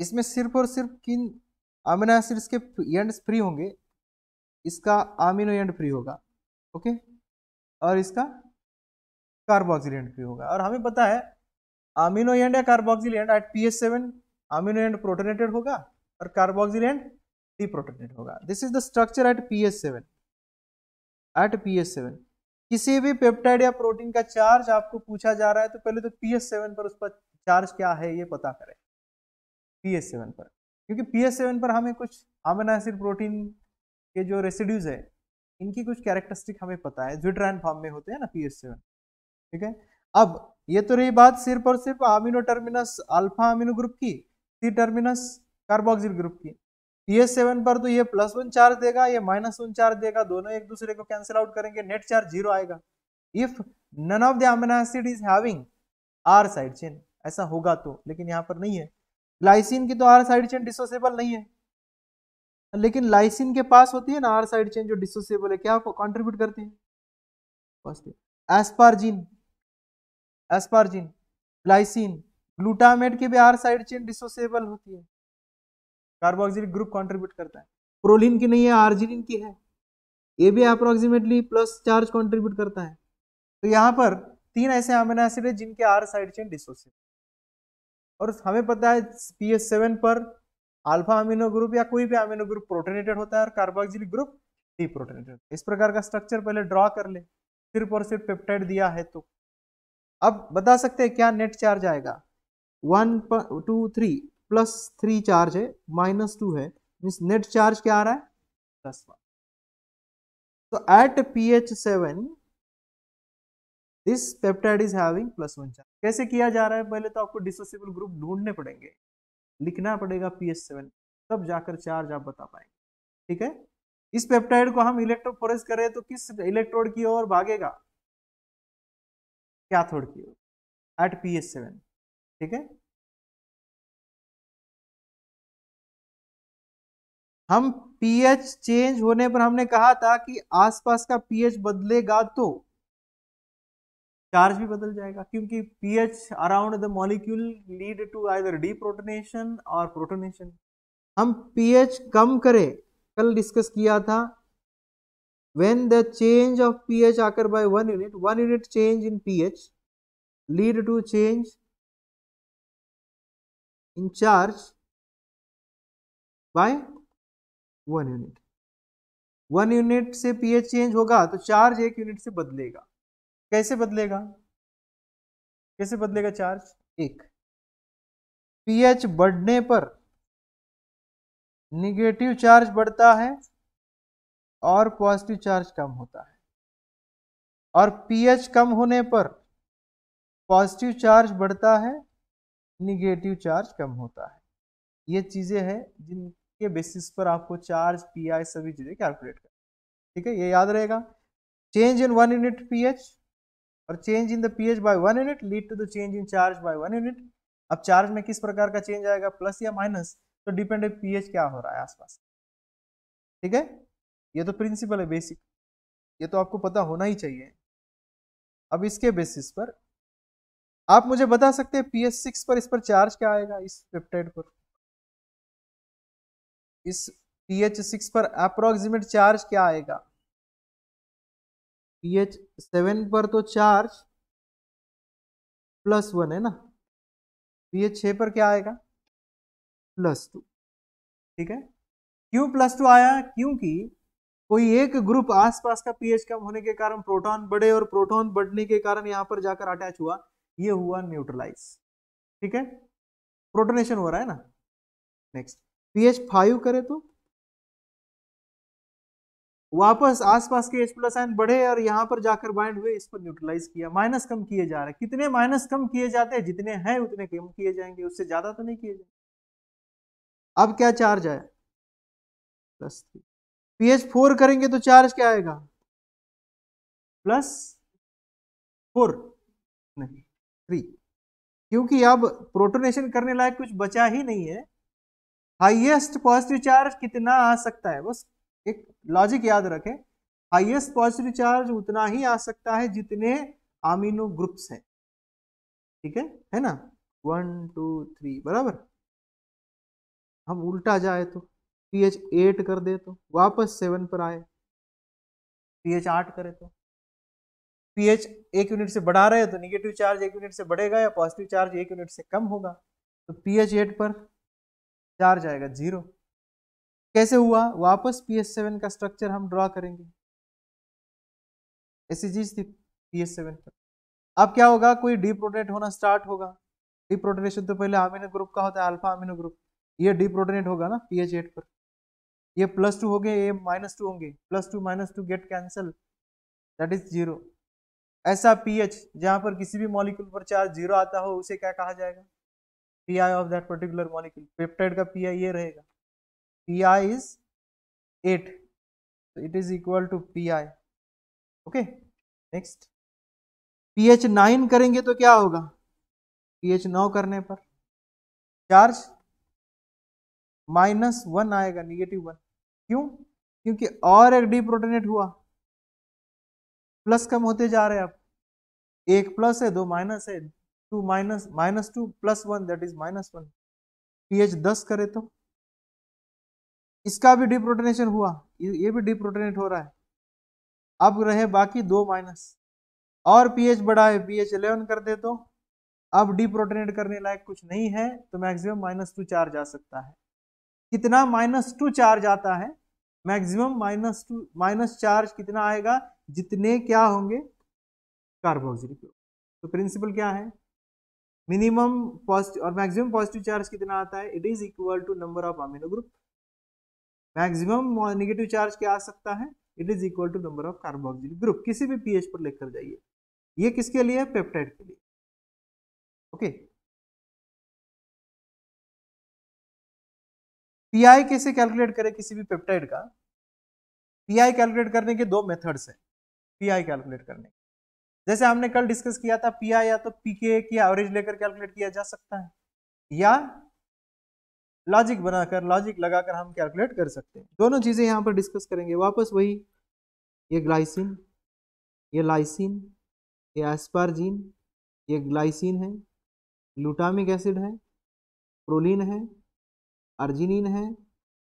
इसमें सिर्फ और सिर्फ किन अमीनो एसिड्स के एंड फ्री होंगे इसका अमीनो एंड फ्री होगा ओके और इसका कार्बोक्सिल एंड फ्री होगा और हमें पता है अमीनो एंड या carboxyl end at P S seven amino end protonated होगा और कार्बोक्सिल एंड भी प्रोटेक्टेड होगा this is the structure at P S seven at P S seven किसी भी पेप्टाइड या प्रोटीन का चार्ज आपको पूछा जा रहा है तो पहले तो पी एस सेवन पर उसका चार्ज क्या है ये पता करें पी एस सेवन पर क्योंकि पी एस सेवन पर हमें कुछ अमीनो प्रोटीन के जो रेसिड्यूज है इनकी कुछ कैरेक्टरिस्टिक हमें पता है ज्विट्राइन फॉर्म में होते हैं ना पी एस सेवन ठीक है अब ये तो रही बात सिर्फ और सिर्फ amino terminus alpha amino group की सी टर्मिनस कार्बोक्सिल ग्रुप की ये सेवन पर तो ये प्लस वन चार्ज देगा ये माइनस वन चार्ज देगा दोनों एक दूसरे को कैंसिल आउट करेंगे नेट चार्ज जीरो आएगा if none of the amino acid is having R side chain ऐसा होगा तो लेकिन यहाँ पर नहीं है ग्लाइसिन की तो आर साइड चेन डिसोसेबल नहीं है लेकिन लाइसिन के पास होती है ना आर साइड चेन जो डिसोसिएबल है क्या कॉन्ट्रीब्यूट करती है एस्पार्जिन एस्पार्जिन ग्लाइसिन ग्लूटामेट की भी आर साइड चेन डिसोसिएबल होती है कार्बोक्सिलिक ग्रुप कॉन्ट्रीब्यूट करता है प्रोलिन की नहीं है आर्जिनिन की है ये भी अप्रोक्सीमेटली प्लस चार्ज कॉन्ट्रीब्यूट करता है तो यहाँ पर तीन ऐसे अमीनो एसिड है जिनके आर साइड चेन डिसोसिएट और हमें पता है पी एस सेवन पर अल्फा अमीनो ग्रुप या कोई भी अमीनो ग्रुप प्रोटोनेटेड होता है और कार्बोक्सिलिक ग्रुप डी प्रोटोनेटेड इस प्रकार का स्ट्रक्चर पहले ड्रॉ कर ले सिर्फ और सिर्फ पेप्टाइड दिया है तो अब बता सकते हैं क्या नेट चार्ज आएगा one two three plus three charge है माइनस टू है मीन्स नेट चार्ज क्या आ रहा है प्लस वन तो at P H seven this peptide is having plus one charge कैसे किया जा रहा है पहले तो आपको डिसोसिबल ग्रुप ढूंढने पड़ेंगे लिखना पड़ेगा पी एच सेवन तब जाकर चार्ज आप बता पाएंगे ठीक है इस पेप्टाइड को हम इलेक्ट्रोफोरेस करें तो किस इलेक्ट्रोड की ओर भागेगा कैथोड की ओर एट पी एच सेवन ठीक है हम पीएच चेंज होने पर हमने कहा था कि आसपास का पीएच बदलेगा तो चार्ज भी बदल जाएगा क्योंकि pH around the molecule lead to either deprotonation और प्रोटोनेशन हम पीएच कम करें कल डिस्कस किया था when the change of pH occur by one unit one unit change in pH lead to change in charge by one unit one unit से पीएच चेंज होगा तो चार्ज एक यूनिट से बदलेगा कैसे बदलेगा कैसे बदलेगा चार्ज एक पीएच बढ़ने पर निगेटिव चार्ज बढ़ता है और पॉजिटिव चार्ज कम होता है और पीएच कम होने पर पॉजिटिव चार्ज बढ़ता है निगेटिव चार्ज कम होता है ये चीज़ें हैं जिन के बेसिस पर आपको चार्ज पी आई सभी चीज़ें कैलकुलेट कर ठीक है ये याद रहेगा change in one unit P H और change in the P H by one unit lead to the change in charge by one unit अब चार्ज में किस प्रकार का चेंज आएगा प्लस या माइनस तो डिपेंड पी एच क्या हो रहा है आसपास ठीक है ये तो प्रिंसिपल है बेसिक ये तो आपको पता होना ही चाहिए अब इसके बेसिस पर आप मुझे बता सकते हैं पी एच सिक्स पर इस पर चार्ज क्या आएगा इस पेप्टाइड पर इस पी एच सिक्स पर अप्रोक्सीमेट चार्ज क्या आएगा पी एच सेवन पर तो चार्ज प्लस वन है ना पी एच छः पर क्या आएगा प्लस टू ठीक है क्यों प्लस टू आया क्योंकि कोई एक ग्रुप आसपास का पीएच कम होने के कारण प्रोटॉन बढ़े और प्रोटॉन बढ़ने के कारण यहां पर जाकर अटैच हुआ ये हुआ न्यूट्रलाइज ठीक है प्रोटोनेशन हो रहा है ना नेक्स्ट पीएच फाइव करे तो वापस आसपास के एच प्लस आयन बढ़े और यहां पर जाकर बाइंड हुए इसको न्यूट्रलाइज किया माइनस कम किए जा रहे हैं कितने माइनस कम किए जाते हैं जितने हैं उतने कम किए जाएंगे उससे ज्यादा तो नहीं किए जाएंगे अब क्या चार्ज आया प्लस थ्री पीएच फोर करेंगे तो चार्ज क्या आएगा प्लस फोर नहीं थ्री क्योंकि अब प्रोटोनेशन करने लायक कुछ बचा ही नहीं है हाईएस्ट पॉजिटिव चार्ज कितना आ सकता है बस एक लॉजिक याद रखें हाईएस्ट पॉजिटिव चार्ज उतना ही आ सकता है जितने आमिनो ग्रुप्स हैं ठीक है है ना वन टू थ्री बराबर हम उल्टा जाए तो पी एच एट कर दे तो वापस सेवन पर आए पी एच आठ करे तो पी एच एक यूनिट से बढ़ा रहे तो निगेटिव चार्ज एक यूनिट से बढ़ेगा या पॉजिटिव चार्ज एक यूनिट से कम होगा तो पी एच एट पर चार जाएगा जीरो कैसे हुआ वापस पी एस सेवन का स्ट्रक्चर हम ड्रॉ करेंगे ऐसी चीज थी पी एस सेवन पर अब क्या होगा कोई डिप्रोटेट होना स्टार्ट होगा डिप्रोटेशन तो पहले अमीनो ग्रुप का होता है अल्फा अमीनो ग्रुप ये डिप्रोटेनेट होगा ना पी एच एट पर ये प्लस टू हो गए ये माइनस टू होंगे plus two minus two get cancel that is zero ऐसा पीएच जहाँ पर किसी भी मॉलिक्यूल पर चार्ज जीरो आता हो उसे क्या कहा जाएगा P I of that particular molecule peptide का पी आई ये रहेगा पी आई इज एट तो it is equal to P I okay next P H nine करेंगे तो क्या होगा पी एच नौ करने पर चार्ज माइनस वन आएगा निगेटिव वन क्यों क्योंकि और एक डी प्रोटोनेट हुआ प्लस कम होते जा रहे हैं आप एक प्लस है दो माइनस है minus minus two plus one that is minus one P H दस करे तो इसका भी डिप्रोटोनेशन हुआ ये भी डिप्रोटोनेट हो रहा है अब रहे बाकी दो माइनस और पीएच बढ़ा है पीएच इलेवन कर दे तो अब डिप्रोटोनेट करने लायक कुछ नहीं है तो मैक्सिमम माइनस टू चार्ज आ सकता है कितना माइनस टू चार्ज आता है maximum minus two minus charge कितना आएगा जितने क्या होंगे कार्बोक्सिलिक तो प्रिंसिपल क्या है मिनिमम पॉजिटिव और मैक्सिमम पॉजिटिव चार्ज कितना आता है it is equal to number of amino group maximum negative charge क्या आ सकता है it is equal to number of carboxyl group किसी भी पीएच पर लेकर जाइए ये किसके लिए है पेप्टाइड के लिए ओके पीआई कैसे कैलकुलेट करें किसी भी पेप्टाइड का पीआई कैलकुलेट करने के दो मेथड्स हैं पीआई कैलकुलेट करने जैसे हमने कल डिस्कस किया था पी या तो पी के की एवरेज लेकर कैलकुलेट किया जा सकता है या लॉजिक बनाकर लॉजिक लगाकर हम कैलकुलेट कर सकते हैं दोनों चीज़ें यहाँ पर डिस्कस करेंगे वापस वही ये ग्लाइसिन ये लाइसिन ये एस्पारजीन ये ग्लाइसिन है ग्लूटामिक एसिड है प्रोलिन है अर्जिनिन है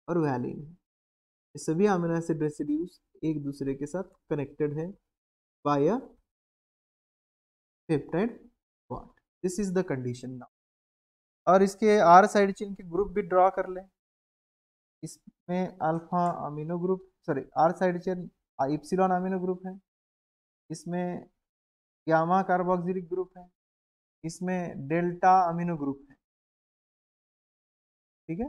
और वैलिन है ये सभी अमीनो एसिड रेसिड्यूज एक दूसरे के साथ कनेक्टेड है by a peptide bond this is the condition now और इसके आर साइड चेन के ग्रुप भी ड्रॉ कर लें इसमें alpha amino group sorry R side chain epsilon amino group है इसमें यामा कार्बोक्सिलिक ग्रुप है इसमें डेल्टा अमीनो ग्रुप है ठीक है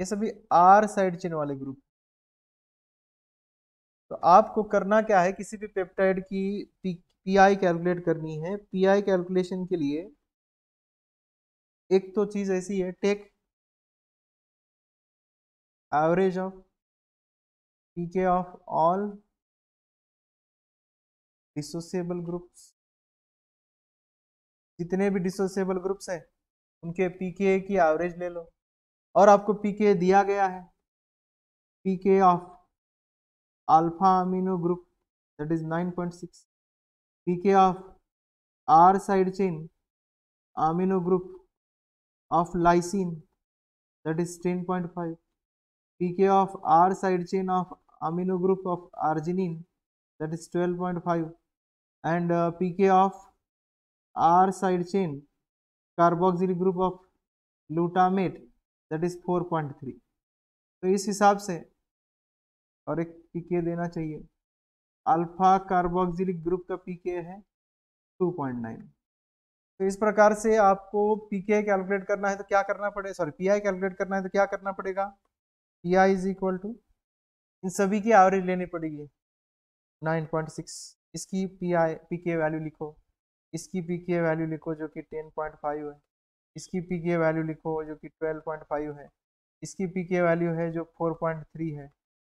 ये सभी आर साइड चेन वाले ग्रुप तो आपको करना क्या है किसी भी पेप्टाइड की पीक पीआई आई कैलकुलेट करनी है पी आई कैलकुलेशन के लिए एक तो चीज़ ऐसी है take average of pK of all dissociable groups जितने भी डिसोसिएबल ग्रुप्स हैं उनके पीके की एवरेज ले लो और आपको पीके दिया गया है pK of alpha amino group that is nine point six pk of r side chain amino group of lysine that is 10.5 pk of r side chain of amino group of arginine that is 12.5 and uh, pk of r side chain carboxyl group of glutamate that is 4.3 तो इस हिसाब से और एक पीके देना चाहिए अल्फा कार्बोक्सिलिक ग्रुप का पी के है 2.9 तो इस प्रकार से आपको पी के कैलकुलेट करना है तो क्या करना पड़ेगा सॉरी पी आई कैलकुलेट करना है तो क्या करना पड़ेगा P I is equal to इन सभी की एवरेज लेनी पड़ेगी 9.6 इसकी P I P K value लिखो इसकी पी के वैल्यू लिखो जो कि 10.5 है इसकी पी के वैल्यू लिखो जो कि 12.5 है इसकी पी के वैल्यू है जो 4.3 है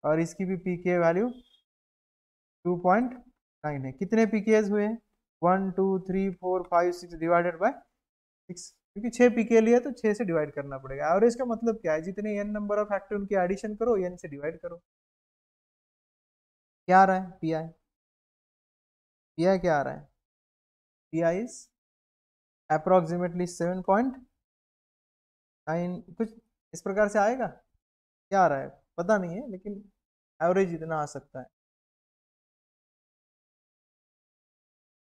और इसकी भी P K value two point nine है कितने पीकेज हुए one two three four five six divided by six क्योंकि छः पीके लिए तो छः से डिवाइड करना पड़ेगा एवरेज का मतलब क्या है जितने एन नंबर ऑफ फैक्टर उनके एडिशन करो एन से डिवाइड करो क्या आ रहा है पी आई पी आई क्या आ रहा है P I is approximately seven point nine कुछ इस प्रकार से आएगा क्या आ रहा है पता नहीं है लेकिन एवरेज इतना आ सकता है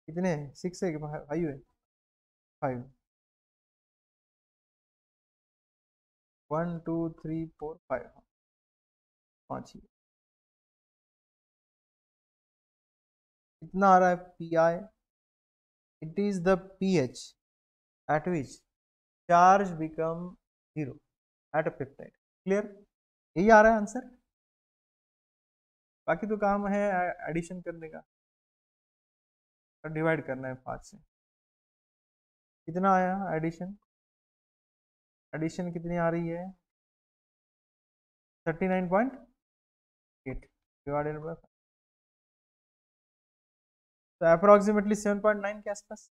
कितने हैं सिक्स है कि फाइव है five one two three four five पाँच ही कितना आ रहा है P I it is the P H at which charge become zero at a peptide clear यही आ रहा है आंसर बाकी तो काम है एडिशन करने का और डिवाइड करना है पाँच से कितना आया एडिशन एडिशन कितनी आ रही है thirty nine point eight divided by तो अप्रोक्सीमेटली सेवन पॉइंट नाइन के आसपास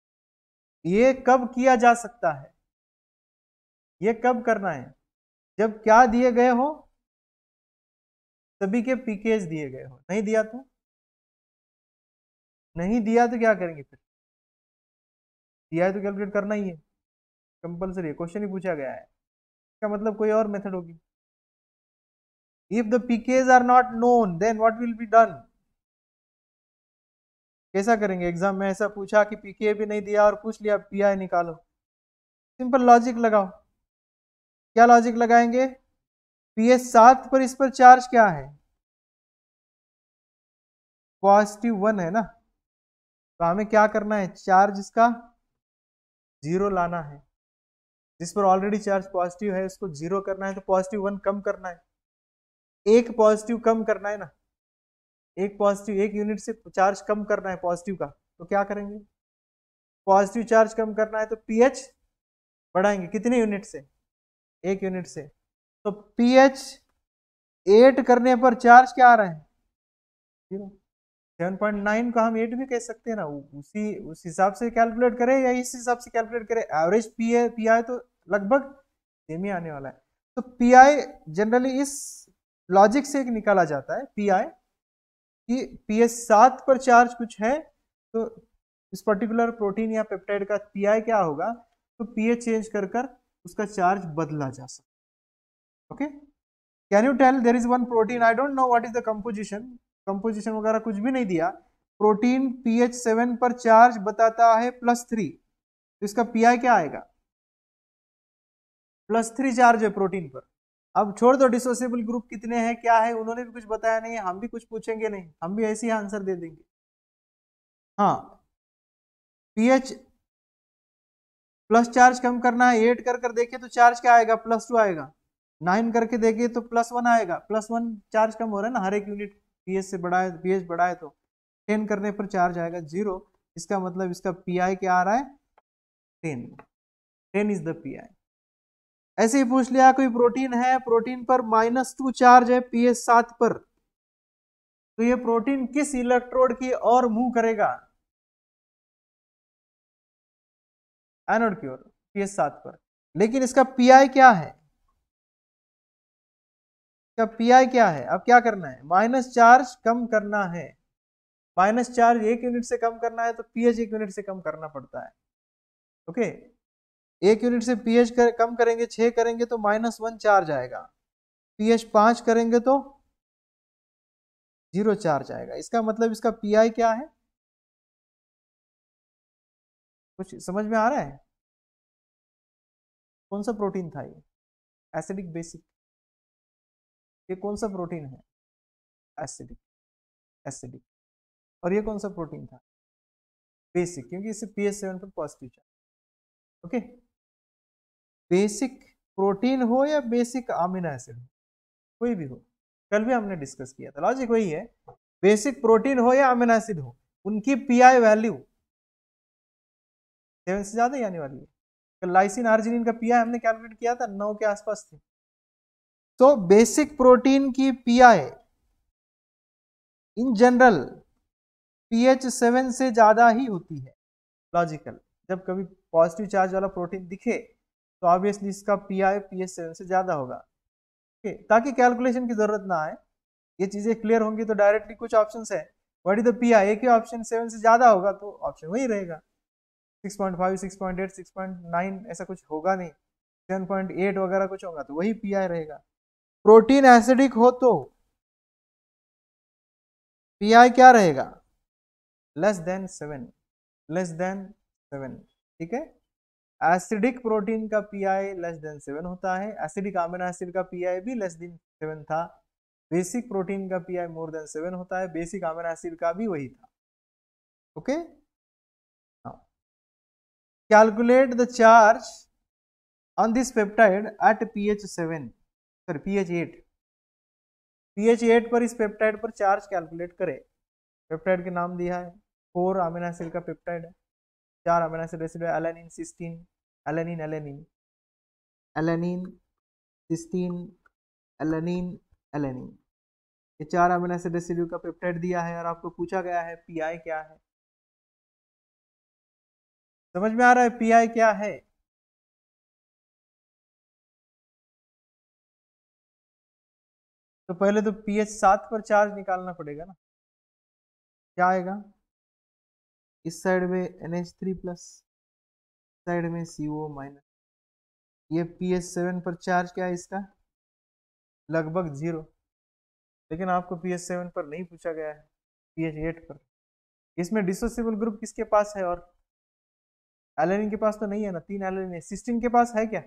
ये कब किया जा सकता है ये कब करना है जब क्या दिए गए हो सभी के पीकेज दिए गए हो नहीं दिया तो नहीं दिया तो क्या करेंगे फिर दिया है तो कैलकुलेट करना ही है कंपलसरी है क्वेश्चन ही पूछा गया है इसका मतलब कोई और मेथड होगी if the pKs are not known then what will be done कैसा करेंगे एग्जाम में ऐसा पूछा कि पीके भी नहीं दिया और पूछ लिया आई निकालो सिंपल लॉजिक लगाओ क्या लॉजिक लगाएंगे पीएस सात पर इस पर चार्ज क्या है पॉजिटिव वन है ना तो हमें क्या करना है चार्ज इसका जीरो लाना है जिस पर ऑलरेडी चार्ज पॉजिटिव है उसको जीरो करना है तो पॉजिटिव वन कम करना है एक पॉजिटिव कम करना है ना एक पॉजिटिव एक यूनिट से चार्ज कम करना है पॉजिटिव का तो क्या करेंगे पॉजिटिव चार्ज कम करना है तो पीएच बढ़ाएंगे कितने यूनिट से एक यूनिट से तो पीएच एट करने पर चार्ज क्या आ रहा है जीरो सेवन पॉइंट नाइन को हम एट भी कह सकते हैं ना उसी उस हिसाब से कैलकुलेट करें या इस हिसाब से कैलकुलेट करें एवरेज पी है पी आई तो लगभग सेम ही आने वाला है तो पी आई जनरली इस लॉजिक से एक निकाला जाता है पी आई कि पी एस सात पर चार्ज कुछ है तो इस पर्टिकुलर प्रोटीन या पेप्टाइड का पी आई क्या होगा तो पी एच चेंज कर कर उसका चार्ज बदला जा सकता okay can you tell there is one protein I don't know what is the composition composition वगैरह कुछ भी नहीं दिया प्रोटीन पीएच सेवन पर चार्ज बताता है प्लस थ्री तो इसका पीआई क्या आएगा प्लस थ्री चार्ज है प्रोटीन पर अब छोड़ दो डिसोसिएबल ग्रुप कितने हैं क्या है उन्होंने भी कुछ बताया नहीं हम भी कुछ पूछेंगे नहीं हम भी ऐसे ही आंसर दे देंगे हाँ पीएच प्लस चार्ज कम करना है एट कर कर देखे तो चार्ज क्या आएगा प्लस टू आएगा नाइन करके देखिए तो प्लस वन आएगा प्लस वन चार्ज कम हो रहा है ना हर एक यूनिट पी से बढ़ाए पी एच बढ़ाए तो टेन करने पर चार्ज आएगा जीरो इसका मतलब इसका पी क्या आ रहा है ten ten is the P ऐसे ही पूछ लिया कोई प्रोटीन है प्रोटीन पर माइनस टू चार्ज है पी एच सात पर तो ये प्रोटीन किस इलेक्ट्रोड की ओर मूव करेगा एनोड की ओर पी एच सात पर लेकिन इसका पी क्या है का पी आई क्या है अब क्या करना है माइनस चार्ज कम करना है माइनस चार्ज एक यूनिट से कम करना है तो पी एच एक यूनिट से कम करना पड़ता है ओके एक यूनिट से पी एच कर, कम करेंगे छ करेंगे तो माइनस वन चार्ज आएगा पी एच करेंगे तो जीरो चार्ज आएगा इसका मतलब इसका पी आई क्या है कुछ समझ में आ रहा है कौन सा प्रोटीन था ये एसिडिक बेसिक ये कौन सा प्रोटीन है एसिडिक एसिडिक और ये कौन सा प्रोटीन था बेसिक क्योंकि इसे पी एस सेवन पर positive charge okay basic protein हो या बेसिक अमीनो एसिड हो कोई भी हो कल भी हमने डिस्कस किया था लॉजिक वही है बेसिक प्रोटीन हो या अमीनो एसिड हो उनकी पीआई वैल्यू सेवन से ज्यादा ही आने वाली है लाइसिन आर्जिनिन का पीआई हमने कैलकुलेट किया था नौ के आसपास थी तो बेसिक प्रोटीन की PI in general pH seven से ज़्यादा ही होती है लॉजिकल जब कभी पॉजिटिव चार्ज वाला प्रोटीन दिखे तो ऑब्वियसली इसका P I P H seven से ज़्यादा होगा ओके ताकि कैलकुलेशन की ज़रूरत ना आए ये चीज़ें क्लियर होंगी तो डायरेक्टली कुछ ऑप्शन है what is the P I एक ही ऑप्शन सेवन से ज़्यादा होगा तो ऑप्शन वही रहेगा six point five six point eight six point nine ऐसा कुछ होगा नहीं सेवन पॉइंट एट वगैरह कुछ होगा तो वही पी आई रहेगा प्रोटीन एसिडिक हो तो पी आई क्या रहेगा less than seven less than seven ठीक है एसिडिक प्रोटीन का P I less than seven होता है एसिडिक आमिन एसिड का पी आई भी लेस देन सेवन था बेसिक प्रोटीन का P I more than seven होता है बेसिक आमिन एसिड का भी वही था okay calculate the charge on this peptide at P H seven sir P H eight P H eight पर इस पेप्टाइड पर चार्ज कैलकुलेट करें पेप्टाइड के नाम दिया है फोर अमीनासिल का पेप्टाइड है चार aminoacyl residue alanine cysteine alanine alanine alanine cysteine alanine alanine ये चार अमीनो एसिड रेसिड्यू का पेप्टाइड दिया है और आपको पूछा गया है पीआई क्या है समझ में आ रहा है पीआई क्या है तो पहले तो पी एच सात पर चार्ज निकालना पड़ेगा ना क्या आएगा इस साइड में N H three plus side में सी ओ माइनस ये पी एच सेवन पर चार्ज क्या है इसका लगभग जीरो लेकिन आपको पी एच सेवन पर नहीं पूछा गया है पी एच एट पर इसमें डिसोसिबल ग्रुप किसके पास है और एलेनिन के पास तो नहीं है ना तीन एलेनिन है सिस्टिन के पास है क्या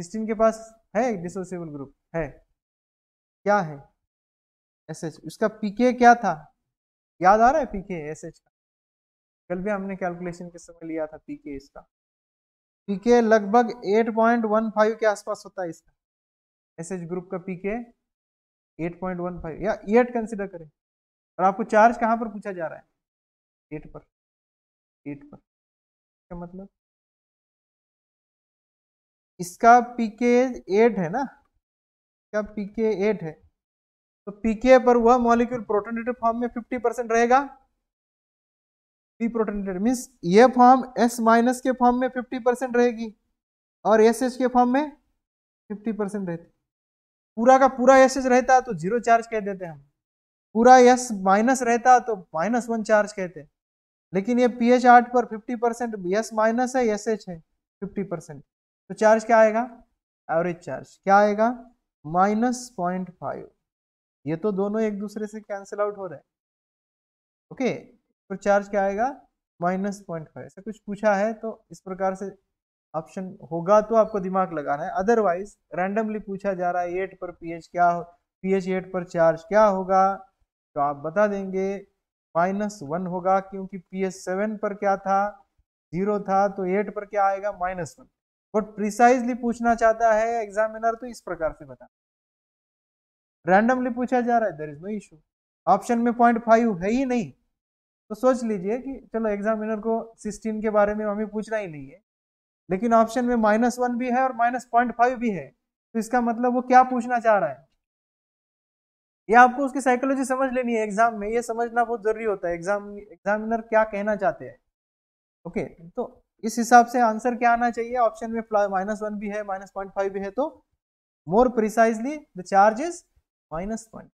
सिस्टिन के पास है डिसोसिबल ग्रुप है क्या है एस एच उसका पीके क्या था याद आ रहा है पीके एस एच का कल भी हमने कैलकुलेशन के समय लिया था पीके इसका पीके लगभग 8.15 के आसपास होता है इसका एस एच ग्रुप का पीके 8.15 या एट कंसिडर करें और आपको चार्ज कहाँ पर पूछा जा रहा है एट पर एट पर क्या मतलब इसका पीके एट है ना क्या पी के एट है तो पी के पर वह मॉलिक्यूल प्रोटोनेटेड फॉर्म में फिफ्टी परसेंट रहेगा पी प्रोटोनेटेड मीन्स ये फॉर्म एस माइनस के फॉर्म में फिफ्टी परसेंट रहेगी और एस एच के फॉर्म में फिफ्टी परसेंट रहती पूरा का पूरा एस एच रहता तो जीरो चार्ज कह देते हम पूरा एस माइनस रहता तो माइनस वन चार्ज कहते लेकिन ये पी एच आठ पर फिफ्टी परसेंट एस माइनस है एस एच है फिफ्टी परसेंट तो चार्ज क्या आएगा एवरेज चार्ज क्या आएगा माइनस पॉइंट फाइव ये तो दोनों एक दूसरे से कैंसिल आउट हो रहे हैं ओके तो चार्ज क्या आएगा माइनस पॉइंट फाइव ऐसा कुछ पूछा है तो इस प्रकार से ऑप्शन होगा तो आपको दिमाग लगाना है अदरवाइज रैंडमली पूछा जा रहा है एट पर पीएच क्या हो पीएच एट पर चार्ज क्या होगा तो आप बता देंगे माइनस वन होगा क्योंकि पीएच सेवन पर क्या था जीरो था तो एट पर क्या आएगा माइनस वन बट प्रिसाइजली पूछना चाहता है एग्जामिनर तो इस प्रकार से बता रैंडमली पूछा जा रहा है there is no issue option में पॉइंट फाइव है ही नहीं तो सोच लीजिए कि चलो एग्जामिनर को सिक्सटीन के बारे में हमें पूछना ही नहीं है लेकिन ऑप्शन में माइनस वन भी है और माइनस पॉइंट फाइव भी है तो इसका मतलब वो क्या पूछना चाह रहा है ये आपको उसकी साइकोलॉजी समझ लेनी है एग्जाम में ये समझना बहुत जरूरी होता है एग्जाम एग्जामिनर क्या कहना चाहते हैं ओके तो इस हिसाब से आंसर क्या आना चाहिए ऑप्शन में माइनस वन भी है माइनस पॉइंट फाइव भी है तो more precisely the charge is minus point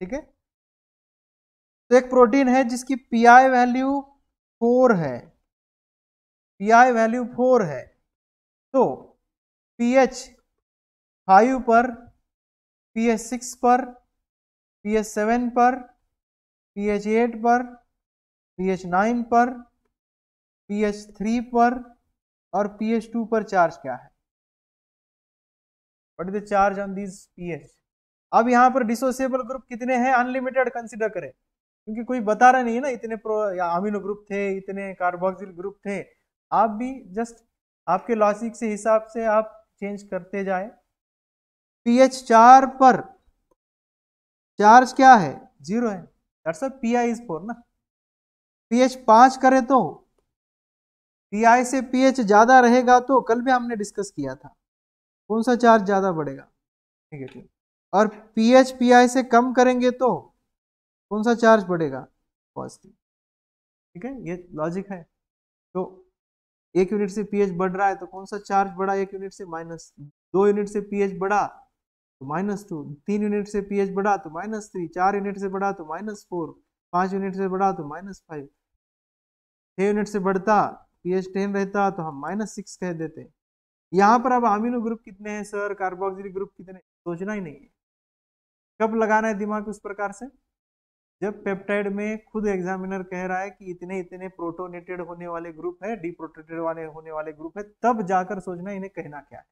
ठीक है तो एक प्रोटीन है जिसकी पी आई वैल्यू फोर है पी आई वैल्यू फोर है तो पी एच फाइव पर पी एच सिक्स पर पी एच सेवन पर पी एच एट पर पी एच नाइन पर पी एच थ्री पर और पी एच टू पर चार्ज क्या है what is the charge on this P H अब यहाँ पर डिसोसिएबल ग्रुप कितने हैं अनलिमिटेड कंसिडर करें क्योंकि कोई बता रहा नहीं है ना इतने प्रो या अमीनो ग्रुप थे इतने कार्बोक्सिल ग्रुप थे आप भी जस्ट आपके लॉजिक से हिसाब से आप चेंज करते जाए पीएच चार पर चार्ज क्या है जीरो है पी आई इज फोर ना पीएच पांच करे तो पी से पीएच ज़्यादा रहेगा तो कल भी हमने डिस्कस किया था कौन सा चार्ज ज़्यादा बढ़ेगा नेगेटिव और पीएच पीआई से कम करेंगे तो कौन सा चार्ज बढ़ेगा पॉजिटिव ठीक है ये लॉजिक है तो एक यूनिट से पीएच बढ़ रहा है तो कौन सा चार्ज बढ़ा एक यूनिट से माइनस दो यूनिट से पीएच बढ़ा तो माइनस टू तीन यूनिट से पीएच बढ़ा तो माइनस थ्री चार यूनिट से बढ़ा तो माइनस फोर पाँच यूनिट से बढ़ा तो माइनस फाइव छः यूनिट से बढ़ता पी एच टेन रहता तो हम माइनस सिक्स कह देते यहाँ पर अब आमिनो ग्रुप कितने हैं सर कार्बोक्सिलिक ग्रुप कितने सोचना ही नहीं है कब लगाना है दिमाग उस प्रकार से जब पेप्टाइड में खुद एग्जामिनर कह रहा है कि इतने इतने प्रोटोनेटेड होने वाले ग्रुप है डी प्रोटोनेटेड वाले होने वाले ग्रुप है तब जाकर सोचना इन्हें कहना क्या है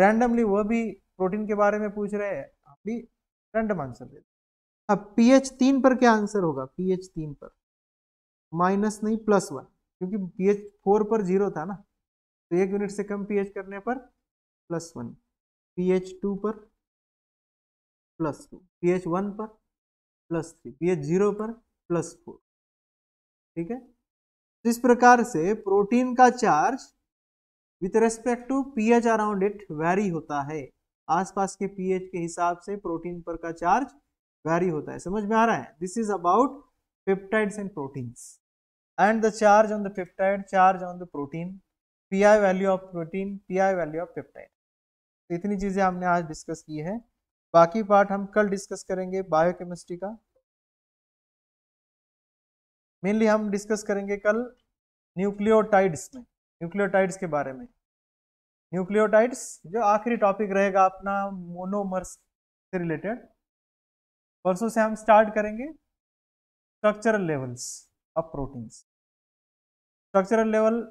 रैंडमली वह भी प्रोटीन के बारे में पूछ रहे हैं आप भी रैंडम आंसर देते अब पीएच तीन पर क्या आंसर होगा पीएच तीन पर माइनस नहीं प्लस वन क्योंकि पीएच फोर पर जीरो था ना तो एक यूनिट से कम पीएच करने पर प्लस वन पीएच टू पर प्लस टू पीएच वन पर प्लस थ्री पीएच जीरो पर प्लस फोर ठीक है तो इस प्रकार से प्रोटीन का charge with respect to pH around it vary होता है आसपास के पीएच के हिसाब से प्रोटीन पर का चार्ज वेरी होता है समझ में आ रहा है this is about peptides and proteins and the charge on the peptide charge on the protein pi value of protein pi value of peptide तो इतनी चीज़ें हमने आज डिस्कस की है बाकी पार्ट हम कल डिस्कस करेंगे बायोकेमिस्ट्री का मेनली हम डिस्कस करेंगे कल न्यूक्लियोटाइड्स में न्यूक्लियोटाइड्स के बारे में न्यूक्लियोटाइड्स जो आखिरी टॉपिक रहेगा अपना मोनोमर्स से रिलेटेड परसों से हम स्टार्ट करेंगे structural levels of proteins. Structural level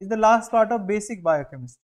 is the last part of basic biochemistry.